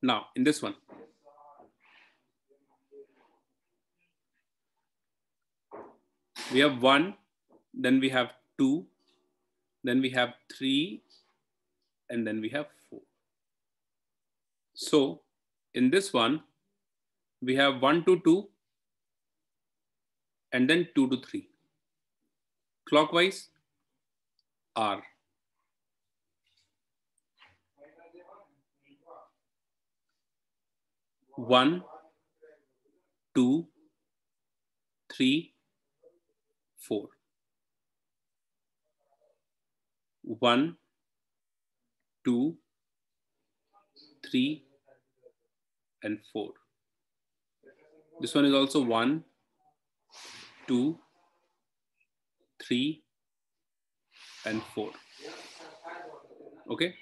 Now in this one, we have one, then we have two, then we have three, and then we have four. So in this one, we have one to two, and then two to three. Clockwise, R. One, two, three, four. One, two, three, and four. This one is also one, two, three, and four. Okay.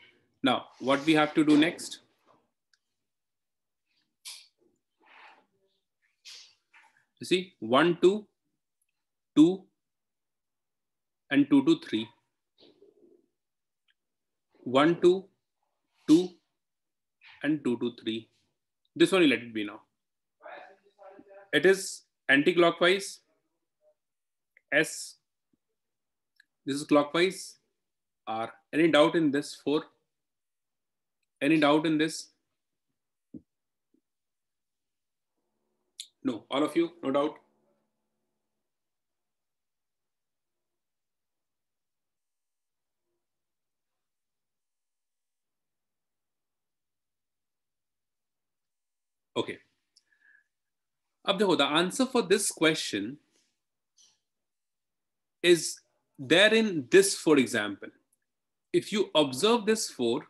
Now, what we have to do next? You see, one, two, two, and 2 to 3, 1 to 2 and 2 to 3. This one you let it be now. It is anti-clockwise, S, this is clockwise, R. Any doubt in this 4? Any doubt in this? No, all of you, no doubt? Okay. Ab the answer for this question is there in this, for example. If you observe this four,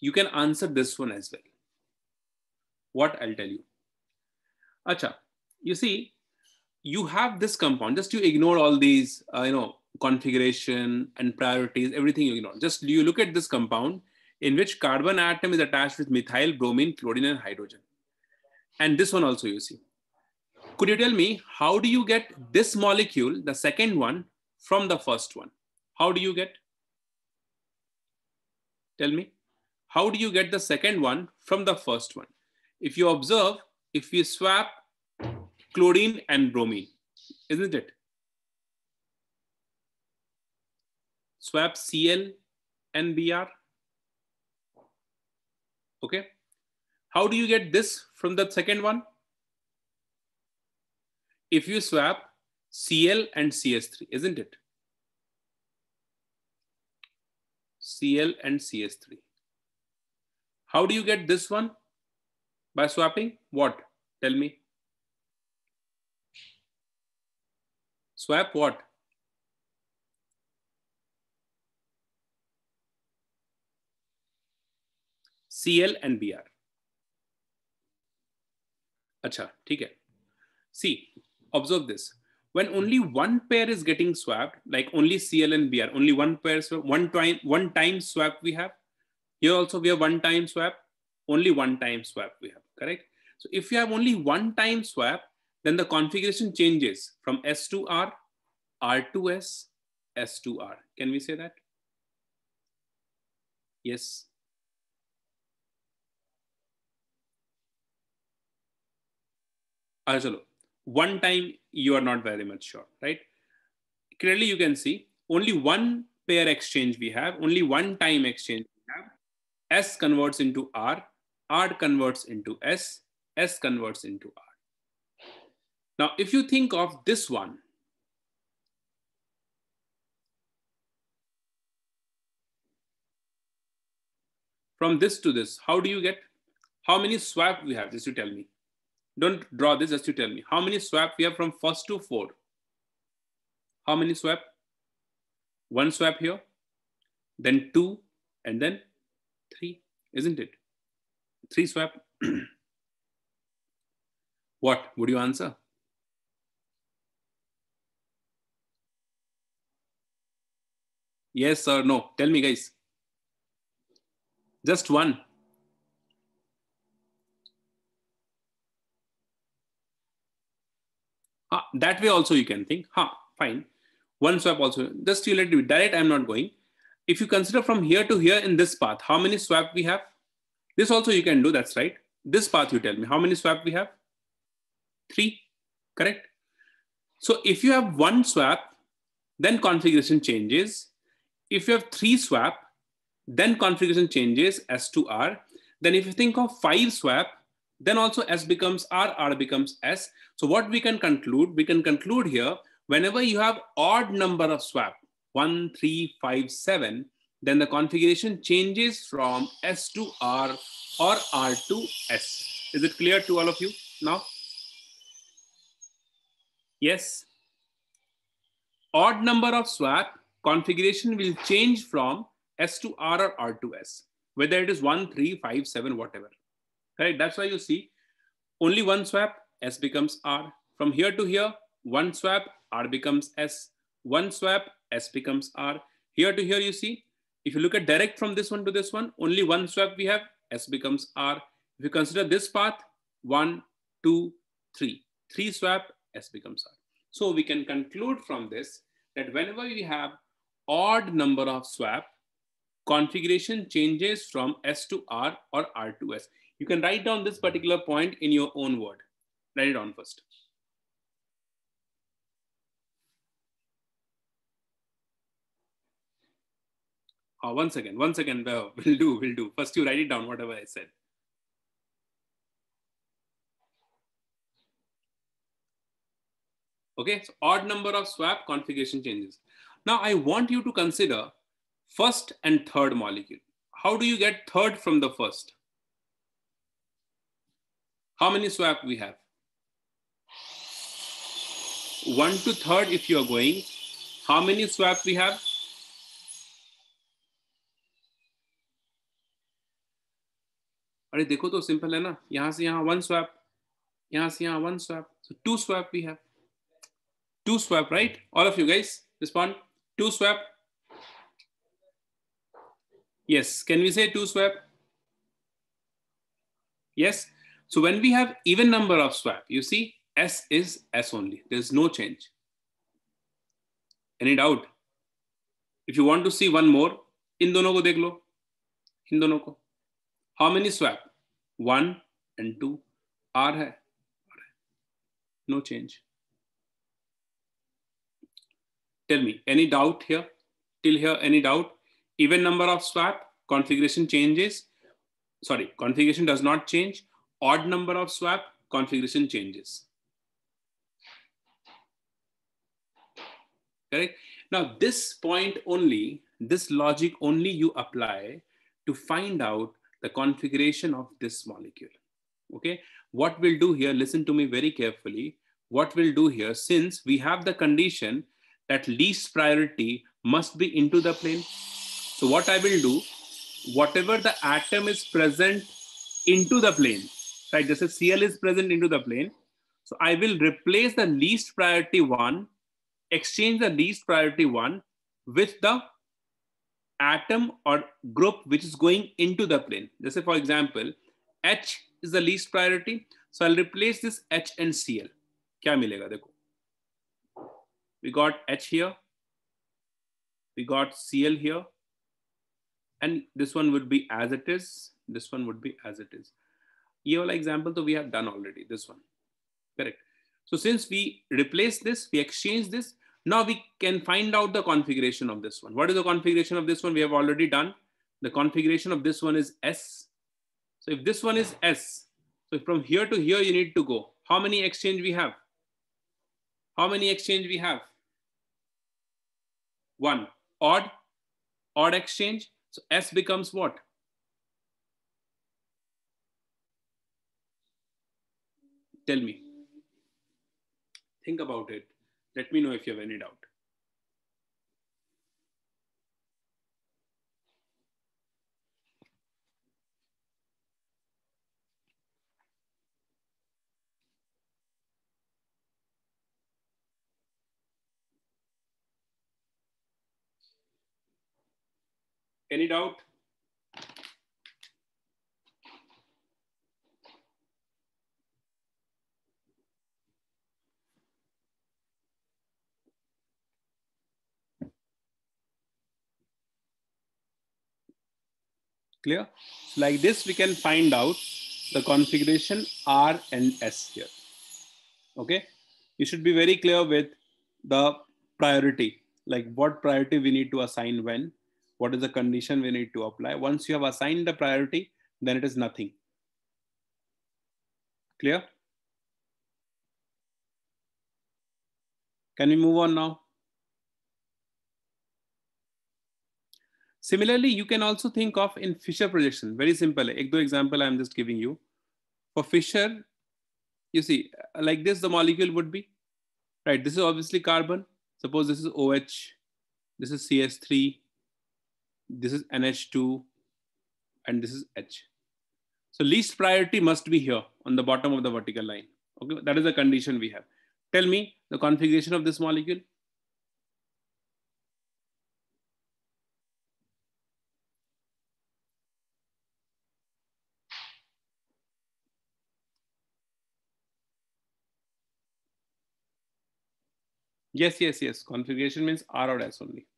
you can answer this one as well. What I'll tell you. Acha, you see, you have this compound, just you ignore all these, uh, you know, configuration and priorities, everything you ignore. Just you look at this compound in which carbon atom is attached with methyl, bromine, chlorine, and hydrogen and this one also you see. Could you tell me how do you get this molecule, the second one, from the first one? How do you get? Tell me, how do you get the second one from the first one? If you observe, if we swap chlorine and bromine, isn't it? Swap Cl and Br. Okay. How do you get this from the second one? If you swap Cl and CS3, isn't it? Cl and CS3. How do you get this one? By swapping what? Tell me. Swap what? Cl and Br. Acha, theek See, observe this. When only one pair is getting swapped, like only CL and BR, only one pair, swap, one time, one time swap we have. Here also we have one time swap, only one time swap we have, correct? So if you have only one time swap, then the configuration changes from S to R, R to S, S to R. Can we say that? Yes. uh, one time you are not very much sure, right? Clearly, you can see only one pair exchange we have, only one time exchange we have. S converts into R, R converts into S, S converts into R. Now, if you think of this one, from this to this, how do you get, how many swap we have? Just you tell me. Don't draw this, just to tell me. How many swap we have from first to fourth? How many swap? One swap here, then two, and then three, isn't it? Three swap. what would you answer? Yes or no? Tell me, guys. Just one. Ah, that way also you can think, ha, fine. One swap also, just you let it be direct, I'm not going. If you consider from here to here in this path, how many swap we have? This also you can do, that's right. This path you tell me, how many swap we have? Three, correct? So if you have one swap, then configuration changes. If you have three swap, then configuration changes S2R. Then if you think of five swap, then also S becomes R, R becomes S. So what we can conclude, we can conclude here, whenever you have odd number of swap, one, three, five, seven, then the configuration changes from S to R or R to S. Is it clear to all of you now? Yes. Odd number of swap configuration will change from S to R or R to S, whether it is 1, 3, 5, 7, whatever right? That's why you see only one swap, S becomes R. From here to here, one swap, R becomes S. One swap, S becomes R. Here to here, you see, if you look at direct from this one to this one, only one swap we have, S becomes R. If you consider this path, one, two, three. Three swap, S becomes R. So we can conclude from this that whenever we have odd number of swap, configuration changes from S to R or R to S. You can write down this particular point in your own word. Write it down first. Oh, one once again, second, uh, we'll, we'll do, we'll do. First you write it down, whatever I said. Okay, so odd number of swap configuration changes. Now I want you to consider first and third molecule. How do you get third from the first? How many swap we have? One to third if you are going. How many swap we have? अरे देखो तो simple है ना यहां से यहां one swap यहां से यहां one swap so two swap we have to swap right all of you guys respond to swap yes can we say two swap yes so when we have even number of swap, you see S is S only. There's no change. Any doubt? If you want to see one more, in दोनों को देख लो इन दोनों को How many swap? One and two. R है no change tell me any doubt here till here any doubt even number of configuration changes sorry configuration does not change odd number of swap, configuration changes. Correct? Now this point only, this logic only you apply to find out the configuration of this molecule. Okay, what we'll do here, listen to me very carefully. What we'll do here, since we have the condition that least priority must be into the plane. So what I will do, whatever the atom is present into the plane, right? just say CL is present into the plane. So I will replace the least priority one, exchange the least priority one with the atom or group which is going into the plane. Let's say, for example, H is the least priority. So I'll replace this H and CL. Kya milega? Dekho. We got H here. We got CL here. And this one would be as it is. This one would be as it is. EOLA example, though we have done already, this one, correct. So since we replace this, we exchange this, now we can find out the configuration of this one. What is the configuration of this one? We have already done. The configuration of this one is S. So if this one is S, so from here to here, you need to go. How many exchange we have? How many exchange we have? One, odd, odd exchange. So S becomes what? Tell me. Think about it. Let me know if you have any doubt. Any doubt? Clear? So like this, we can find out the configuration R and S here. Okay. You should be very clear with the priority, like what priority we need to assign when, what is the condition we need to apply. Once you have assigned the priority, then it is nothing. Clear? Can we move on now? Similarly, you can also think of in Fisher projection, very simple. Ek do example I'm just giving you. For Fisher, you see, like this, the molecule would be, right? This is obviously carbon. Suppose this is OH, this is CS3, this is NH2, and this is H. So least priority must be here on the bottom of the vertical line. Okay, that is the condition we have. Tell me the configuration of this molecule. Yes, yes, yes. Configuration means R or S only.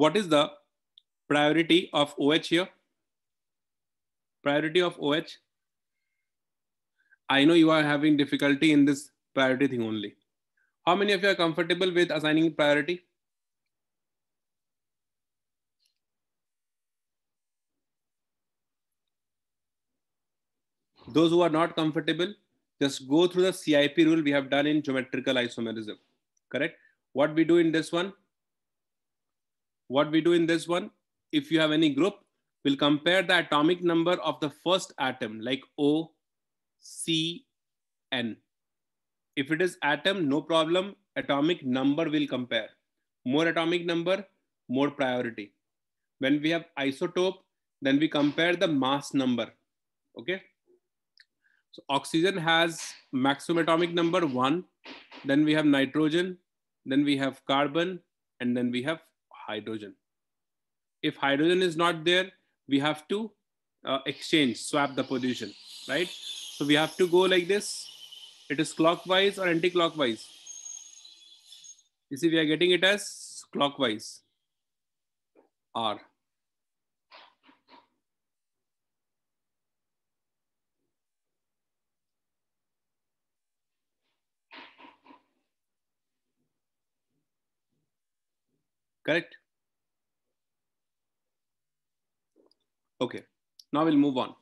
what is the priority of OH here? Priority of OH. I know you are having difficulty in this priority thing only. How many of you are comfortable with assigning priority? Those who are not comfortable, just go through the CIP rule we have done in geometrical isomerism. Correct? What we do in this one, what we do in this one, if you have any group, we'll compare the atomic number of the first atom like O, C, N. If it is atom, no problem. Atomic number will compare. More atomic number, more priority. When we have isotope, then we compare the mass number. Okay. So oxygen has maximum atomic number one. Then we have nitrogen. Then we have carbon. And then we have hydrogen. If hydrogen is not there, we have to uh, exchange, swap the position, right? So we have to go like this. It is clockwise or anti-clockwise. You see, we are getting it as clockwise. R. Correct? Okay, now we'll move on.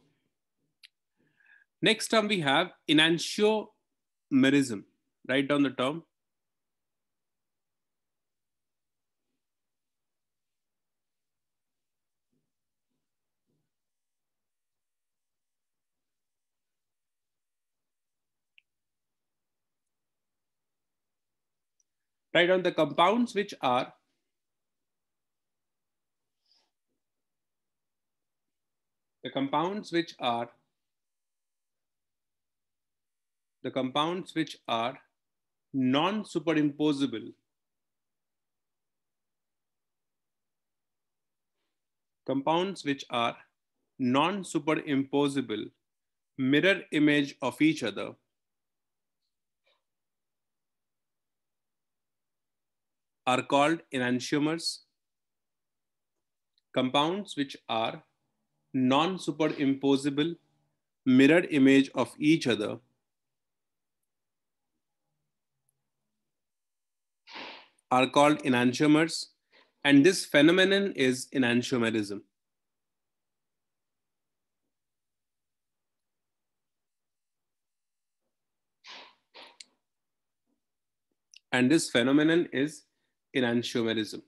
Next term we have enantiomerism. Write down the term. Write down the compounds which are the compounds which are the compounds which are non-superimposable compounds which are non-superimposable mirror image of each other are called enantiomers compounds which are non superimposable mirrored image of each other are called enantiomers, and this phenomenon is enantiomerism. And this phenomenon is enantiomerism.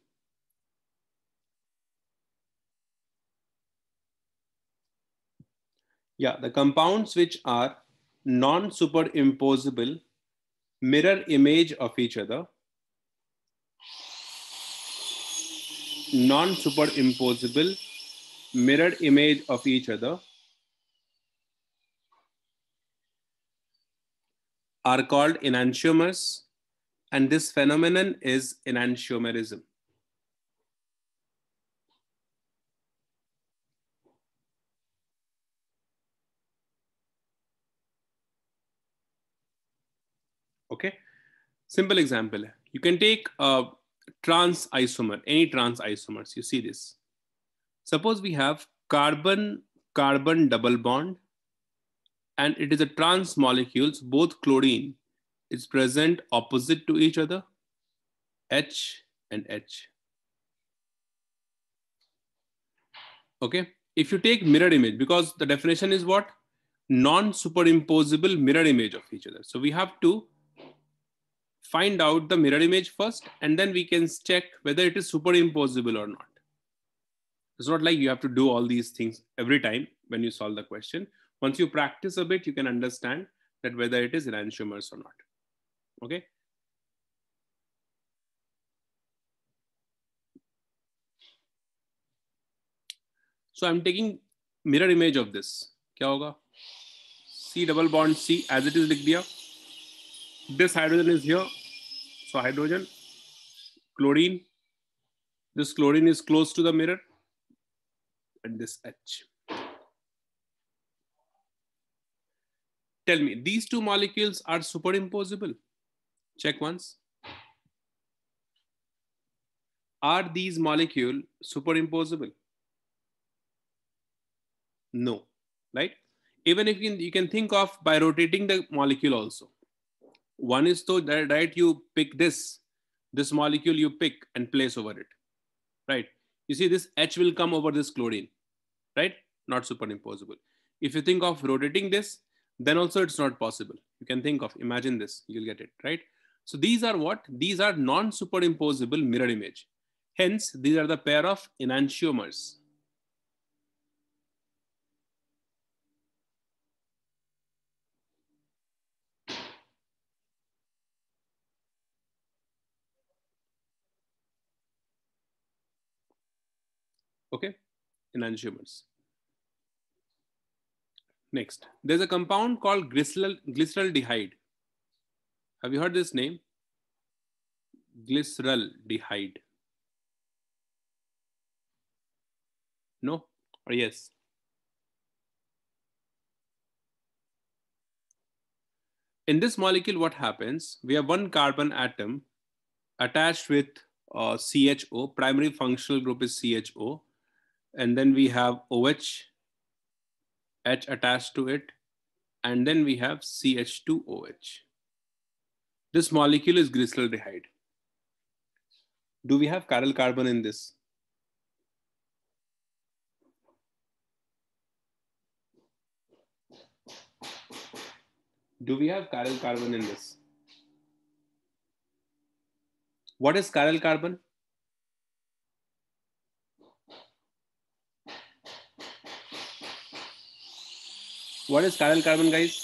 Yeah, the compounds which are non-superimposable mirror image of each other. Non-superimposable mirror image of each other are called enantiomers and this phenomenon is enantiomerism. Simple example. You can take a trans isomer, any trans isomers. You see this. Suppose we have carbon carbon double bond and it is a trans molecules both chlorine is present opposite to each other H and H. Okay, if you take mirror image, because the definition is what? Non-superimposable mirror image of each other. So we have to find out the mirror image first, and then we can check whether it is superimposable or not. It's not like you have to do all these things every time when you solve the question. Once you practice a bit, you can understand that whether it is enantiomers or not. Okay. So I'm taking mirror image of this. क्या होगा? C double bond C as it is लिख this hydrogen is here. So hydrogen, chlorine. This chlorine is close to the mirror and this H. Tell me, these two molecules are superimposable. Check once. Are these molecule superimposable? No, right? Even if you can, you can think of by rotating the molecule also one is though that right, you pick this, this molecule you pick and place over it, right? You see this H will come over this chlorine, right? Not superimposable. If you think of rotating this, then also it's not possible. You can think of, imagine this, you'll get it, right? So these are what? These are non-superimposable mirror image. Hence, these are the pair of enantiomers. okay, in Next, there's a compound called glyceraldehyde. Have you heard this name? Glyceraldehyde. No or yes? In this molecule, what happens? We have one carbon atom attached with uh, CHO. Primary functional group is CHO and then we have OH, H attached to it, and then we have CH2OH. This molecule is glyceraldehyde. Do we have chiral carbon in this? Do we have chiral carbon in this? What is chiral carbon? What is chiral carbon, guys?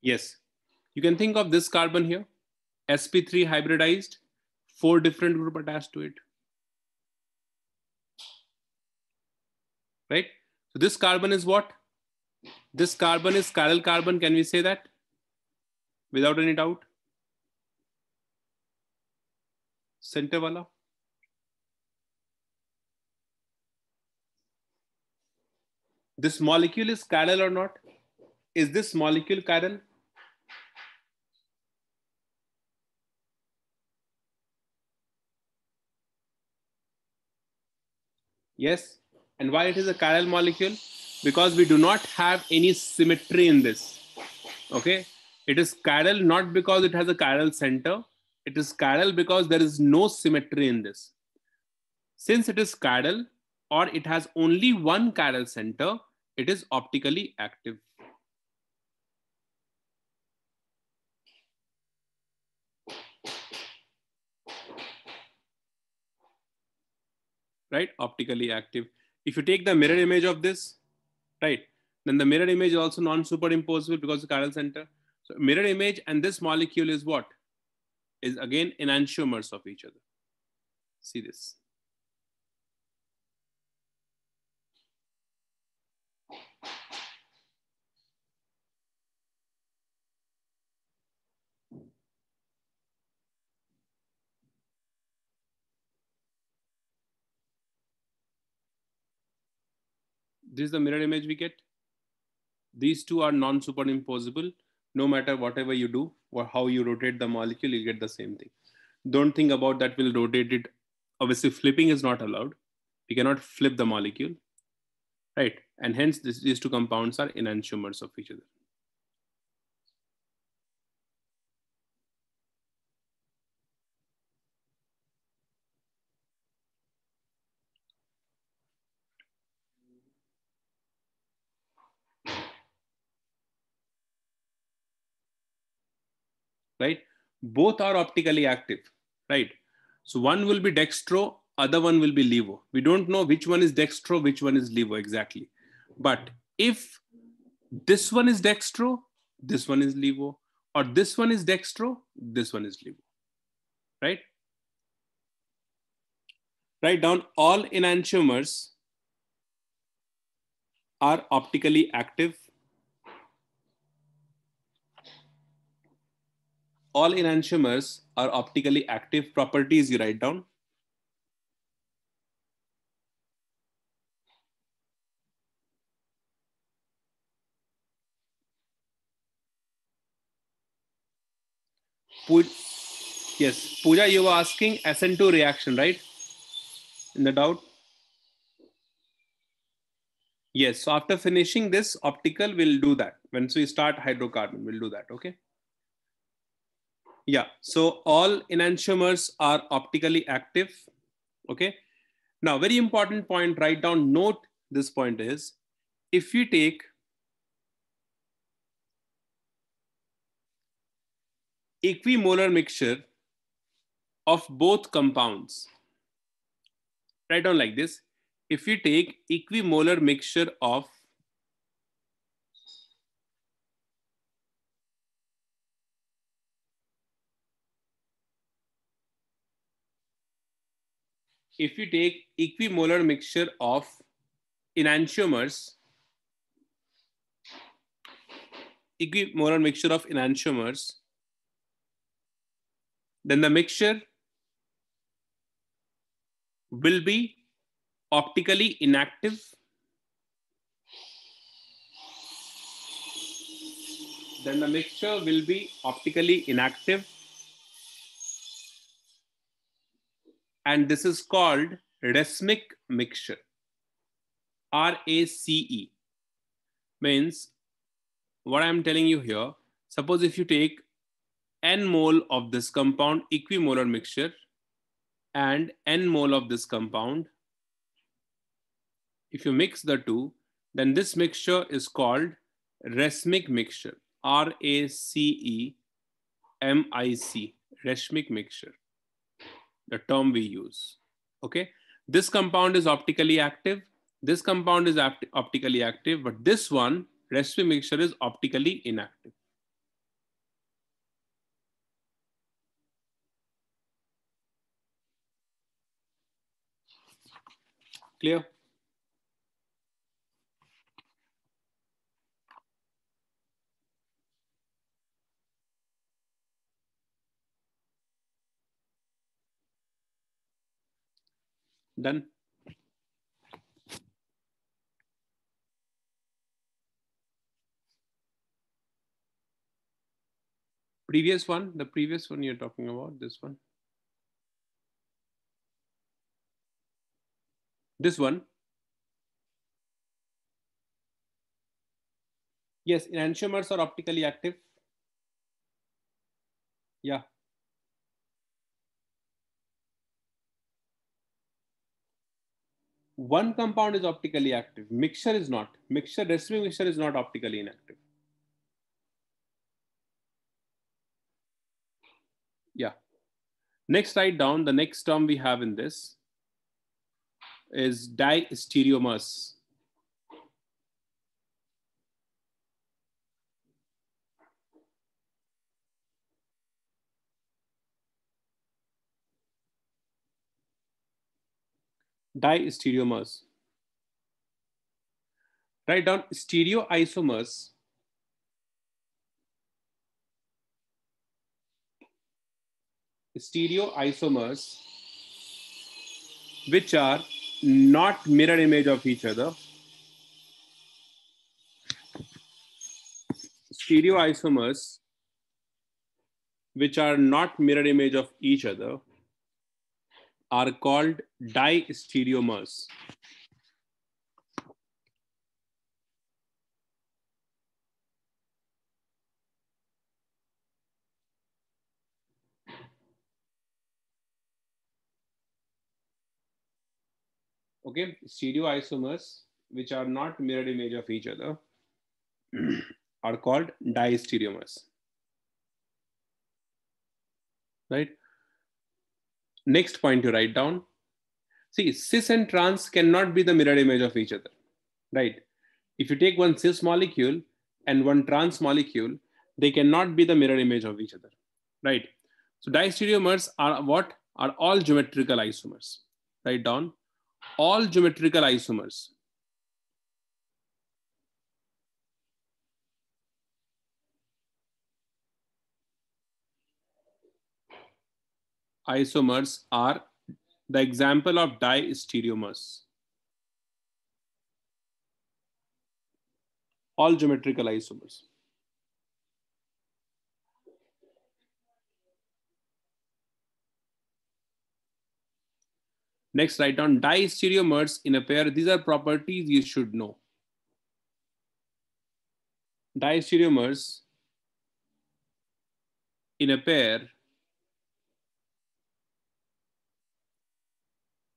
Yes, you can think of this carbon here, sp3 hybridized, four different group attached to it. Right? So this carbon is what? This carbon is chiral carbon. Can we say that without any doubt? Center वाला this molecule is chiral or not is this molecule chiral yes and why it is a chiral molecule because we do not have any symmetry in this okay it is chiral not because it has a chiral center it is chiral because there is no symmetry in this. Since it is chiral or it has only one chiral center, it is optically active. Right, optically active. If you take the mirror image of this, right, then the mirror image is also non-superimposable because chiral center. So mirror image and this molecule is what? is again enantiomers of each other. See this. This is the mirror image we get. These two are non-superimposable no matter whatever you do or how you rotate the molecule you get the same thing don't think about that will rotate it obviously flipping is not allowed we cannot flip the molecule right and hence this, these two compounds are enantiomers of each other right? Both are optically active, right? So one will be dextro, other one will be levo. We don't know which one is dextro, which one is levo exactly. But if this one is dextro, this one is levo, or this one is dextro, this one is levo, right? Write down all enantiomers are optically active all enantiomers are optically active properties you write down. yes, Pooja, you were asking SN2 reaction, right? In the doubt? Yes, so after finishing this optical, we'll do that. Once we start hydrocarbon, we'll do that, okay? Yeah, so all enantiomers are optically active. Okay. Now, very important point, write down, note this point is, if you take equimolar mixture of both compounds, write down like this, if you take equimolar mixture of if you take equimolar mixture of enantiomers, equimolar mixture of enantiomers, then the mixture will be optically inactive then the mixture will be optically inactive and this is called racemic mixture. R A C E means what I'm telling you here. Suppose if you take n mole of this compound equimolar mixture and n mole of this compound, if you mix the two, then this mixture is called racemic mixture. R A C E M I C, racemic mixture the term we use. Okay, this compound is optically active. This compound is optically active, but this one, recipe mixture, is optically inactive. Clear? Done. Previous one, the previous one you're talking about, this one. This one. Yes, enantiomers are optically active. Yeah, one compound is optically active. Mixture is not. Mixture, residue mixture is not optically inactive. Yeah. Next, write down the next term we have in this is diastereomers. distereomers. Write down stereoisomers. Stereoisomers, which are not mirror image of each other. Stereoisomers, which are not mirror image of each other are called diastereomers. Okay, stereoisomers, which are not mirrored image of each other, are called diastereomers. Right? Next point you write down. See, cis and trans cannot be the mirror image of each other, right? If you take one cis molecule and one trans molecule, they cannot be the mirror image of each other, right? So diastereomers are what? Are all geometrical isomers. Write down all geometrical isomers. isomers are the example of diastereomers. All geometrical isomers. Next, write down diastereomers in a pair. These are properties you should know. Diastereomers in a pair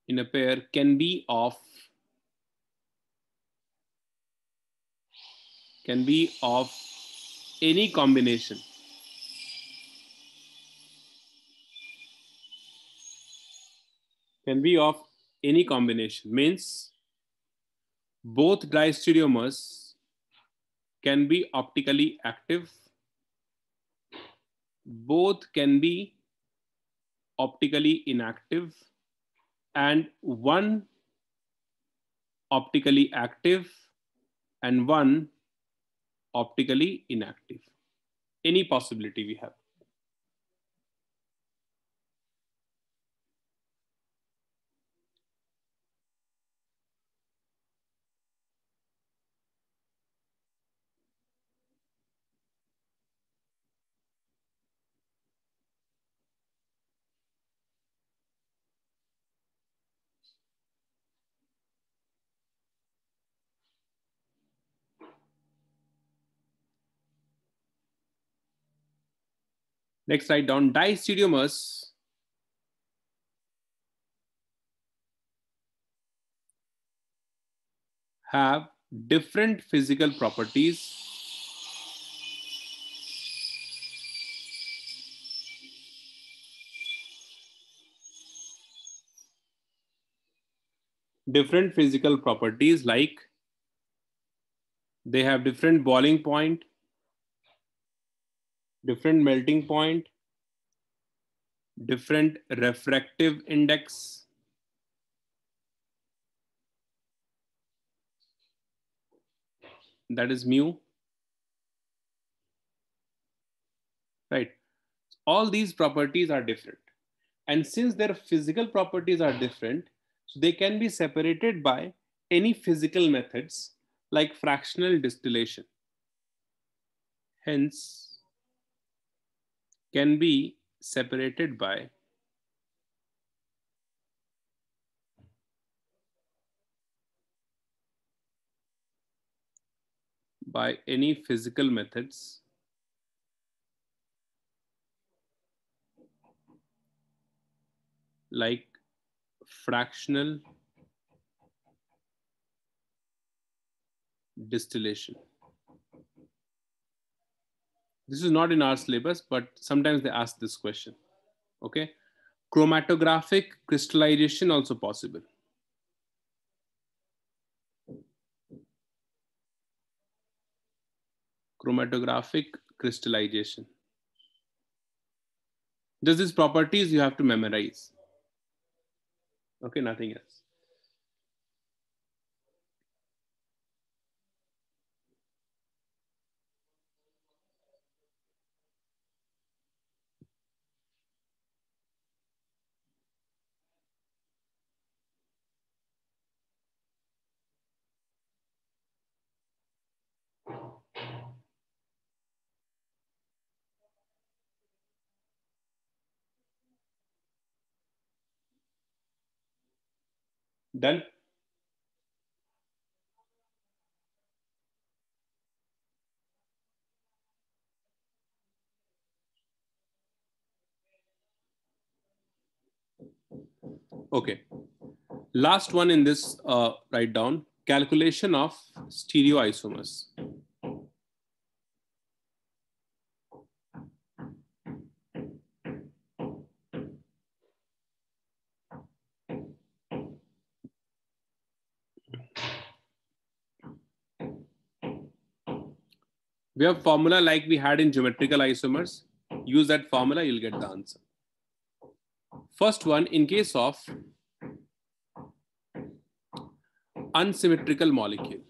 in a pair can be of can be of any combination. Can be of any combination means both diastereomers can be optically active. Both can be optically inactive and one optically active and one optically inactive. Any possibility we have. Next, write down distereomers. have different physical properties different physical properties like they have different boiling point different melting point, different refractive index. That is mu. Right. All these properties are different. And since their physical properties are different, so they can be separated by any physical methods like fractional distillation. Hence, can be separated by by any physical methods like fractional distillation. This is not in our syllabus, but sometimes they ask this question. Okay. Chromatographic crystallization also possible. Chromatographic crystallization. Does these properties you have to memorize. Okay, nothing else. Done. Okay. Last one in this uh, write down, calculation of stereoisomers. We have formula like we had in geometrical isomers. Use that formula, you'll get the answer. First one, in case of unsymmetrical molecule.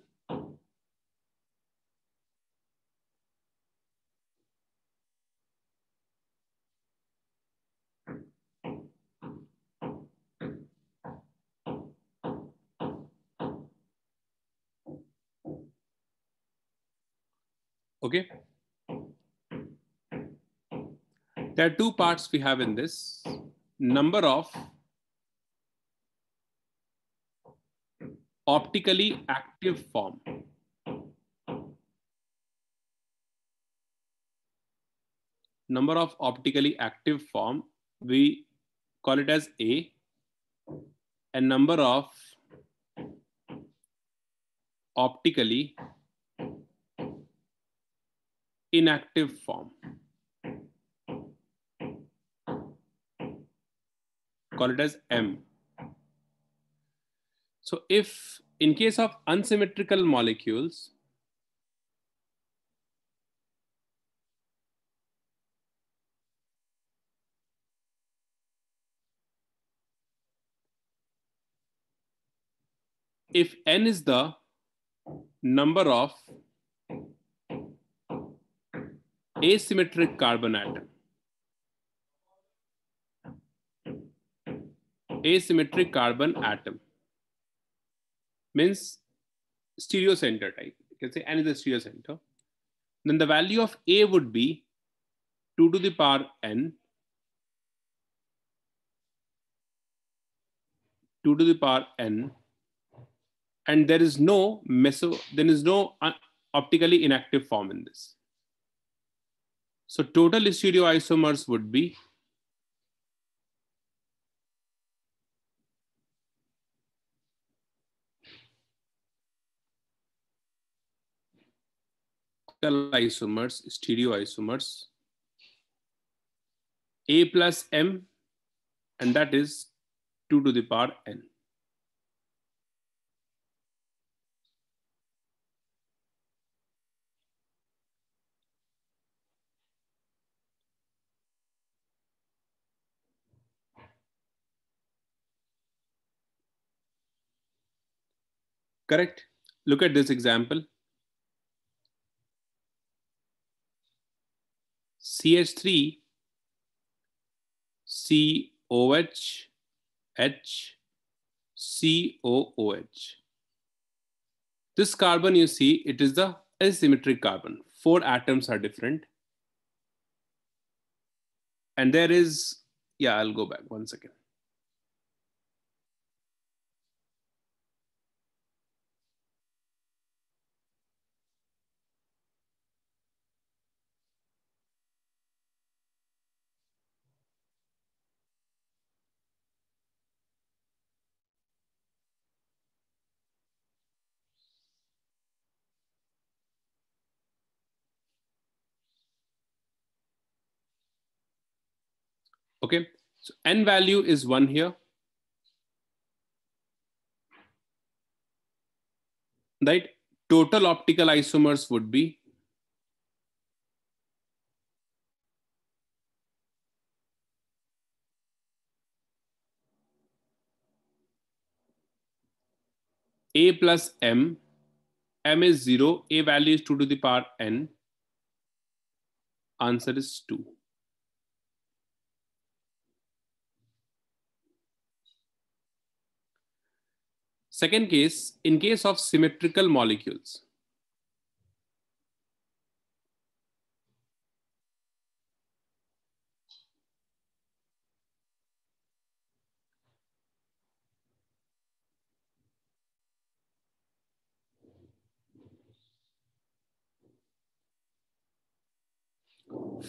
Okay. There are two parts we have in this number of optically active form. Number of optically active form, we call it as A, and number of optically inactive form. Call it as M. So if in case of unsymmetrical molecules, if n is the number of asymmetric carbon atom. Asymmetric carbon atom means stereo center type. You can say n is a stereo center. Then the value of A would be 2 to the power n 2 to the power n and there is no meso there is no uh, optically inactive form in this so total stereoisomers would be isomers, stereoisomers, A plus M, and that is 2 to the power N. Correct? Look at this example. CH3, COH, H, COOH. This carbon you see, it is the asymmetric carbon. Four atoms are different. And there is, yeah, I'll go back one second. Okay, so n value is one here. Right, total optical isomers would be a plus m, m is 0, a value is 2 to the power n, answer is 2. Second case, in case of symmetrical molecules.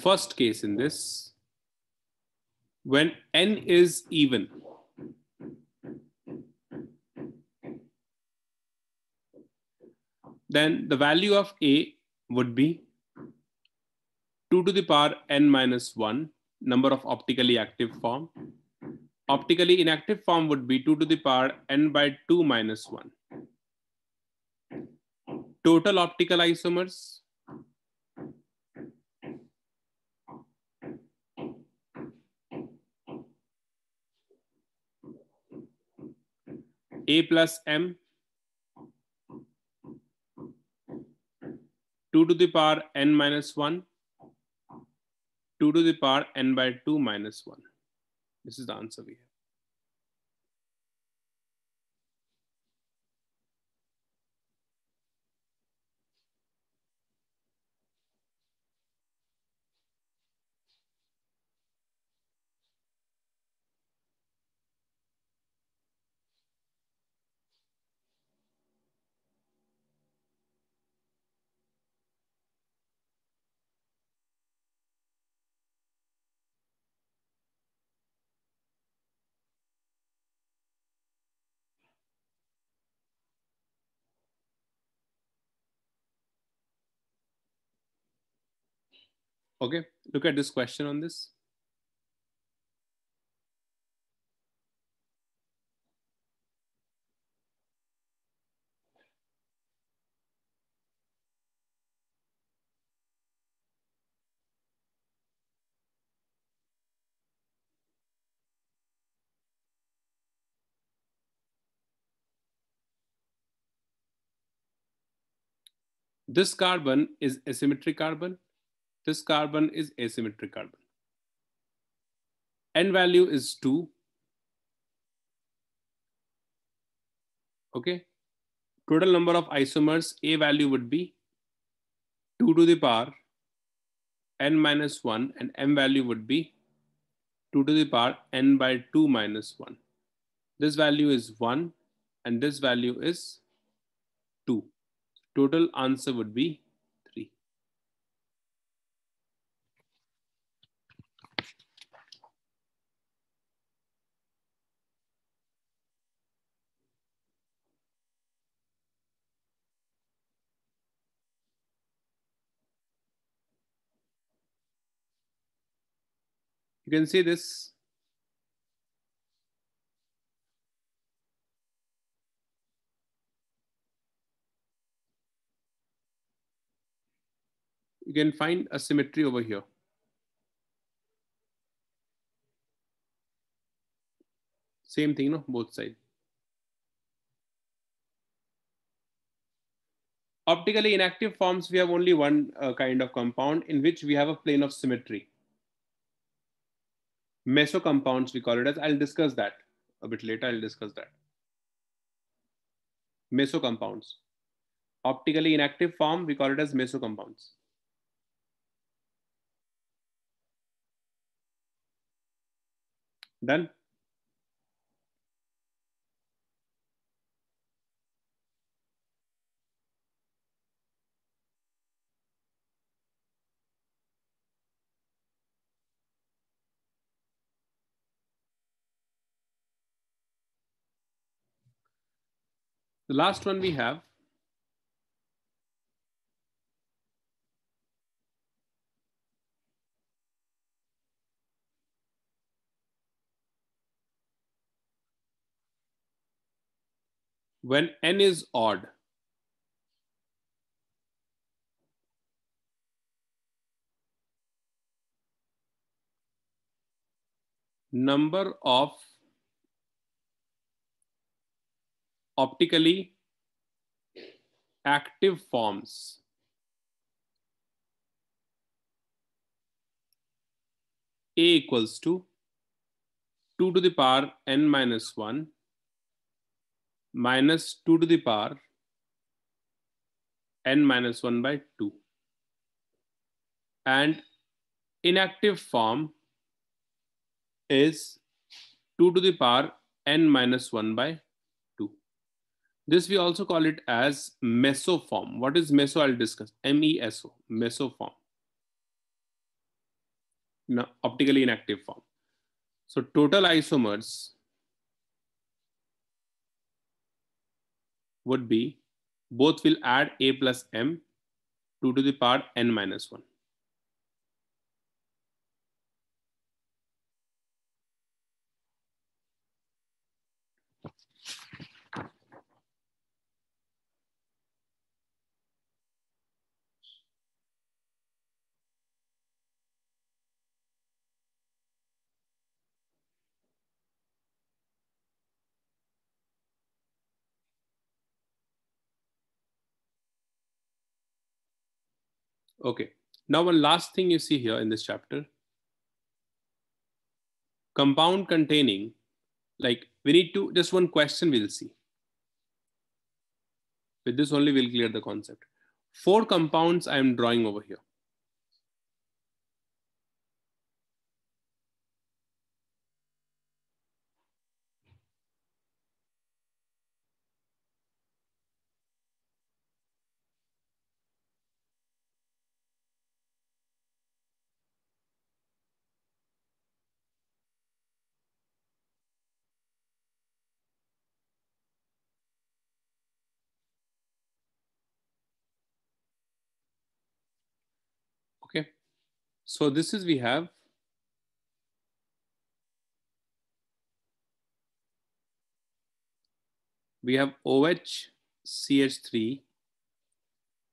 First case in this, when n is even. then the value of a would be 2 to the power n minus 1 number of optically active form. Optically inactive form would be 2 to the power n by 2 minus 1. Total optical isomers. A plus M 2 to the power n minus 1, 2 to the power n by 2 minus 1. This is the answer we have. Okay, look at this question on this. This carbon is asymmetric carbon this carbon is asymmetric carbon. N value is 2. Okay. Total number of isomers, A value would be 2 to the power n minus 1 and m value would be 2 to the power n by 2 minus 1. This value is 1 and this value is 2. Total answer would be You can see this. You can find a symmetry over here. Same thing, no? Both sides. Optically inactive forms, we have only one uh, kind of compound in which we have a plane of symmetry meso compounds we call it as i'll discuss that a bit later i'll discuss that meso compounds optically inactive form we call it as meso compounds done The last one we have when n is odd. Number of optically active forms. A equals to 2 to the power n minus 1 minus 2 to the power n minus 1 by 2. And inactive form is 2 to the power n minus 1 by this we also call it as mesoform. What is meso? I'll discuss. M-E-S-O, mesoform. No, optically inactive form. So total isomers would be both will add a plus m 2 to the power n minus 1. Okay. Now, one last thing you see here in this chapter. Compound containing, like we need to, just one question we'll see. With this only, we'll clear the concept. Four compounds I am drawing over here. So this is we have we have OH CH3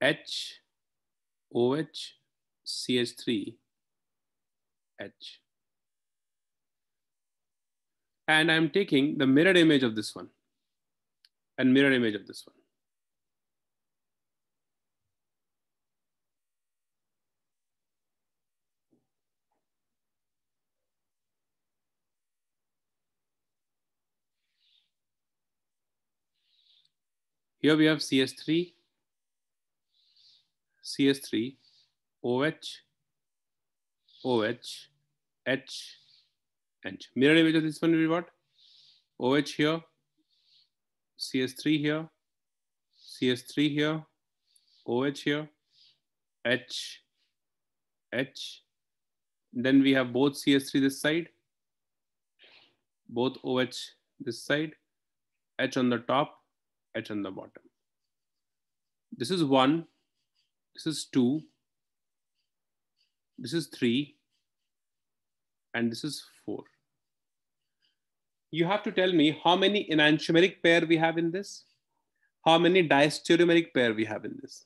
H OH CH3 H. And I'm taking the mirror image of this one and mirror image of this one. Here we have CS3, CS3, OH, OH, H, H. Mirror image of this one will be what? OH here, CS3 here, CS3 here, OH here, H, H. Then we have both CS3 this side, both OH this side, H on the top, Edge on the bottom. This is one, this is two, this is three, and this is four. You have to tell me how many enantiomeric pair we have in this, how many diastereomeric pair we have in this.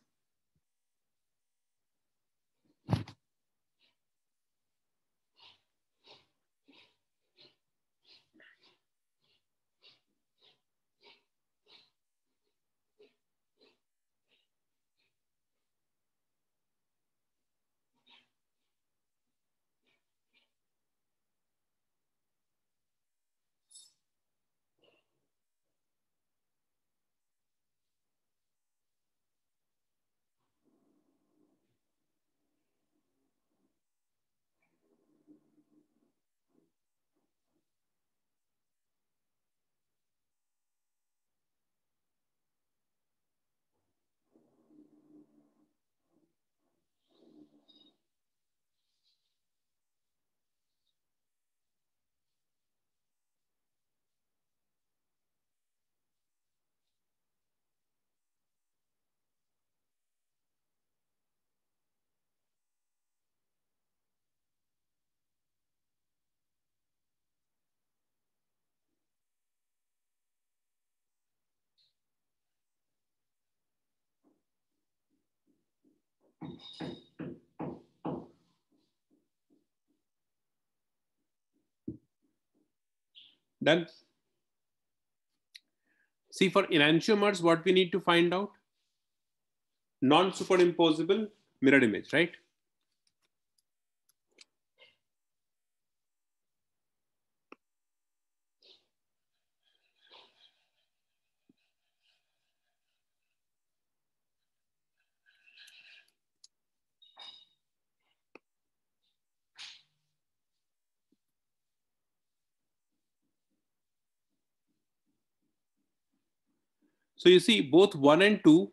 Done. See for enantiomers, what we need to find out? Non-superimposable mirror image, right? So you see both one and two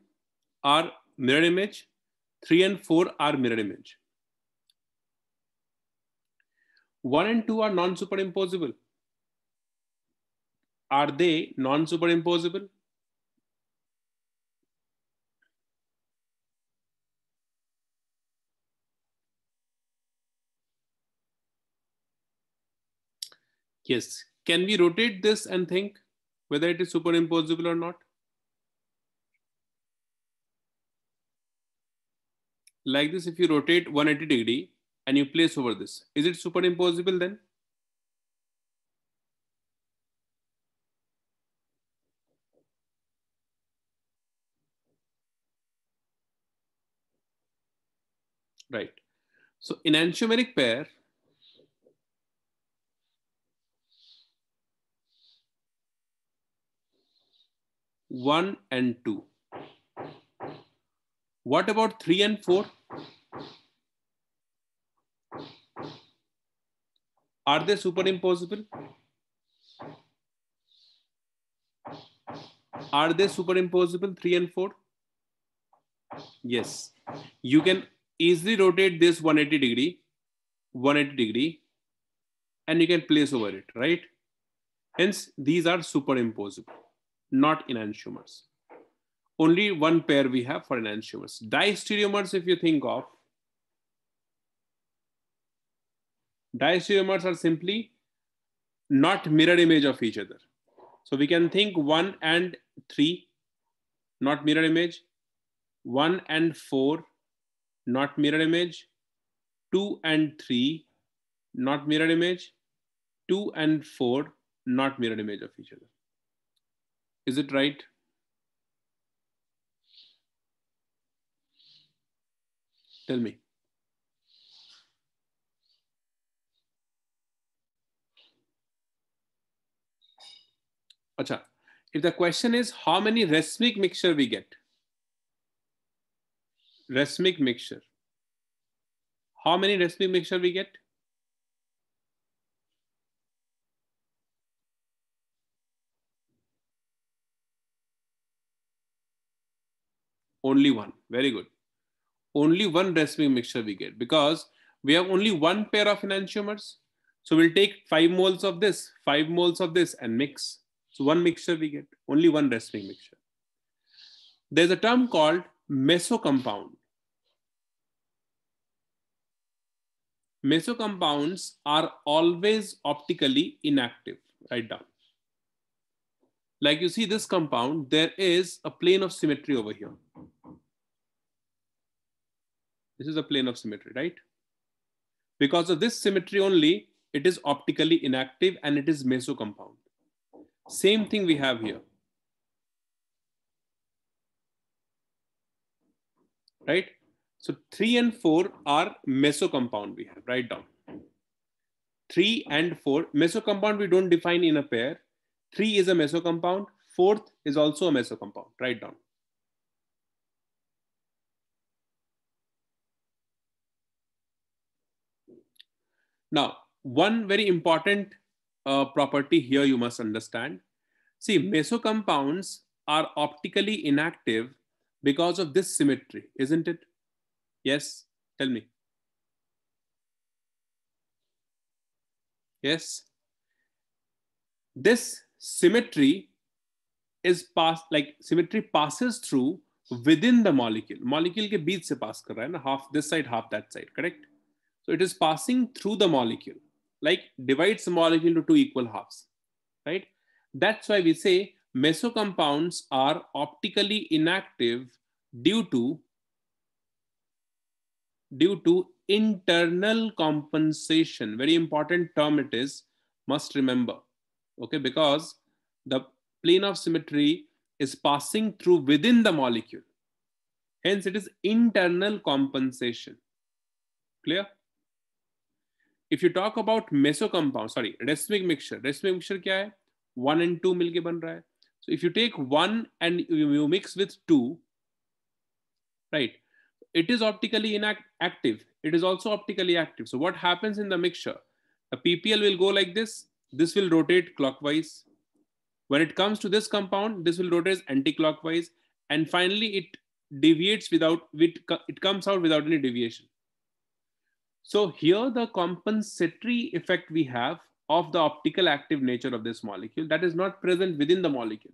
are mirror image, three and four are mirror image. One and two are non-superimposable. Are they non-superimposable? Yes. Can we rotate this and think whether it is superimposable or not? like this if you rotate 180 degree and you place over this. Is it superimposable then? Right. So in enantiomeric pair, one and two. What about three and four? Are they superimposable? Are they superimposable, 3 and 4? Yes. You can easily rotate this 180 degree, 180 degree, and you can place over it, right? Hence, these are superimposable, not enantiomers only one pair we have for enantiomers. Diastereomers, if you think of, diastereomers are simply not mirror image of each other. So we can think one and three, not mirror image, one and four, not mirror image, two and three, not mirror image, two and four, not mirror image of each other. Is it right? Tell me. Acha. If the question is how many racemic mixture we get, racemic mixture. How many racemic mixture we get? Only one. Very good. only one recipe mixture we get because we have only one pair of enantiomers. So we'll take five moles of this, five moles of this and mix. So one mixture we get, only one recipe mixture. There's a term called mesocompound. Mesocompounds are always optically inactive. Write down. Like you see this compound, there is a plane of symmetry over here. This is a plane of symmetry, right? Because of this symmetry only, it is optically inactive and it is meso compound. Same thing we have here. Right? So 3 and 4 are meso compound we have, write down. 3 and 4, meso compound we don't define in a pair. 3 is a meso compound, fourth is also a meso compound, write down. Now, one very important uh, property here you must understand. See, meso compounds are optically inactive because of this symmetry, isn't it? Yes, tell me. Yes. This symmetry is pass like symmetry passes through within the molecule. Molecule ke beech se pass kar raha hai na, half this side, half that side, correct? So it is passing through the molecule, like divides the molecule into two equal halves, right? That's why we say mesocompounds are optically inactive due to due to internal compensation very important term it is must remember okay because the plane of symmetry is passing through within the molecule hence it is internal compensation clear if you talk about meso compound sorry, racemic mixture. Racemic mixture, क्या है one and to मिलके बन रहा है so if you take one and you mix with it is optically inactive it is also optically active so what happens in the mixture the ppl will go like this this will rotate clockwise when it comes to this compound this will rotate anti-clockwise and finally it deviates without it comes out without any deviation so here the compensatory effect we have of the optical active nature of this molecule that is not present within the molecule,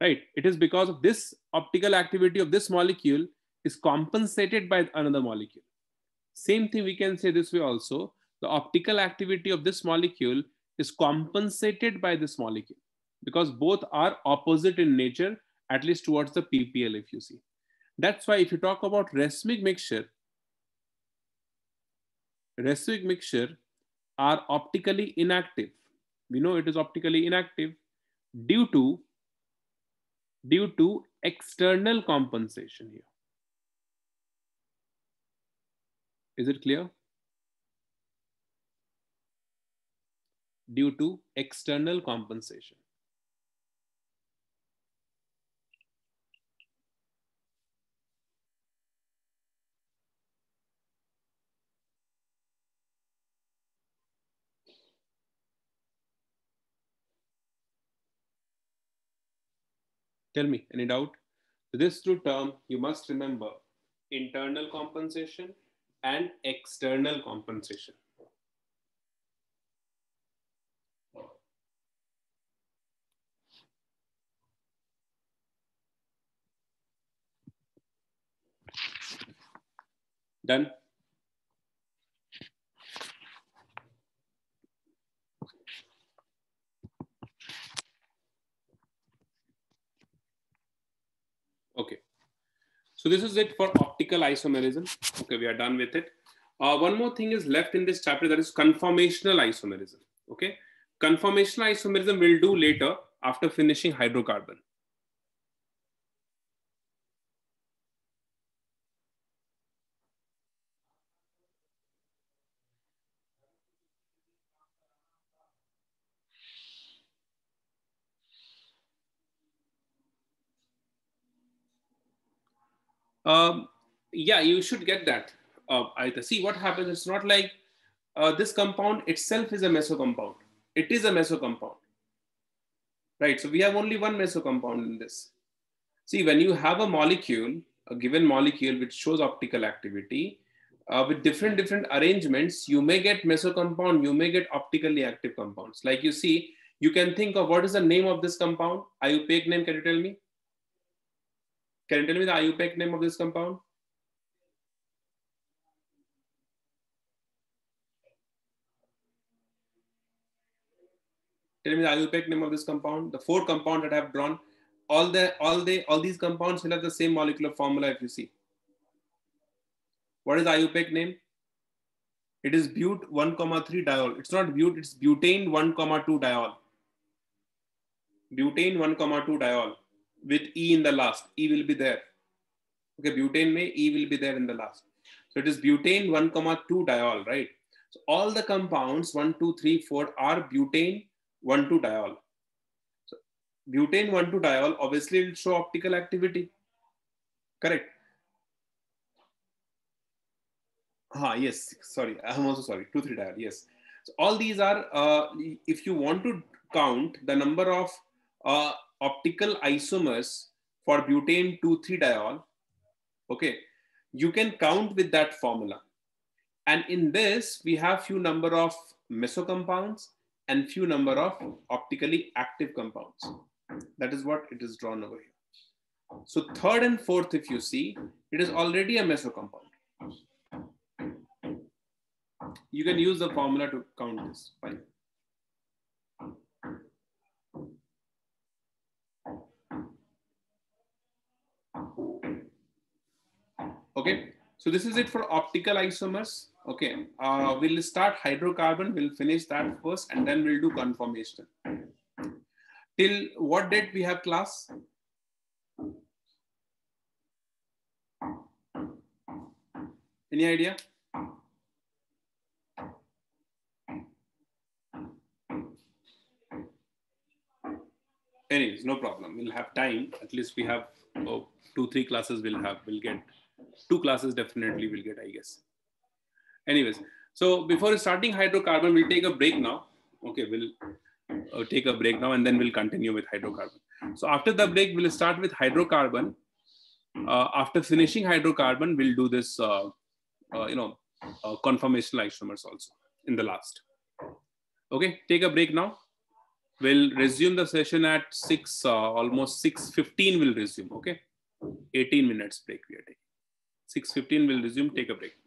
right? It is because of this optical activity of this molecule is compensated by another molecule. Same thing we can say this way also, the optical activity of this molecule is compensated by this molecule because both are opposite in nature, at least towards the PPL if you see. That's why if you talk about racemic mixture, Reswick mixture are optically inactive. We know it is optically inactive due to due to external compensation here. Is it clear? Due to external compensation. Tell me, any doubt? this two term, you must remember internal compensation and external compensation. Done? So this is it for optical isomerism. Okay, we are done with it. Uh, one more thing is left in this chapter that is conformational isomerism. Okay, conformational isomerism we'll do later after finishing hydrocarbon. Um, yeah, you should get that. Uh, either. See what happens, it's not like uh, this compound itself is a meso compound. It is a meso compound, right? So we have only one meso compound in this. See, when you have a molecule, a given molecule which shows optical activity, uh, with different different arrangements, you may get meso compound, you may get optically active compounds. Like you see, you can think of what is the name of this compound? Iupaic name, can you tell me? Can you tell me the IUPAC name of this compound? Tell me the IUPAC name of this compound. The four compounds that I have drawn, all the all the all these compounds will have the same molecular formula. If you see, what is IUPAC name? It is but 1, comma 3 diol. It's not but, it's butane 1, comma 2 diol. Butane 1, comma 2 diol with E in the last. E will be there. Okay, butane may E will be there in the last. So it is butane 1, comma 2 diol, right? So all the compounds 1, 2, 3, 4 are butane 1, 2 diol. So butane 1, 2 diol obviously will show optical activity. Correct. Ah, yes, sorry. I'm also sorry. 2, 3 diol, yes. So all these are, uh, if you want to count the number of uh, optical isomers for butane 2,3-diol, okay, you can count with that formula. And in this, we have few number of meso compounds and few number of optically active compounds. That is what it is drawn over here. So third and fourth, if you see, it is already a meso compound. You can use the formula to count this. Fine. Okay, so this is it for optical isomers. Okay, uh, we'll start hydrocarbon, we'll finish that first, and then we'll do conformation. Till what date we have class? Any idea? Anyways, no problem. We'll have time. At least we have oh, two, three classes we'll have. We'll get two classes definitely will get, I guess. Anyways, so before starting hydrocarbon, we'll take a break now. Okay, we'll uh, take a break now and then we'll continue with hydrocarbon. So after the break, we'll start with hydrocarbon. Uh, after finishing hydrocarbon, we'll do this, uh, uh you know, uh, conformational isomers also in the last. Okay, take a break now. We'll resume the session at 6, uh, almost 6.15 we'll resume, okay? 18 minutes break we are taking. 6.15 fifteen. will resume. Take a break.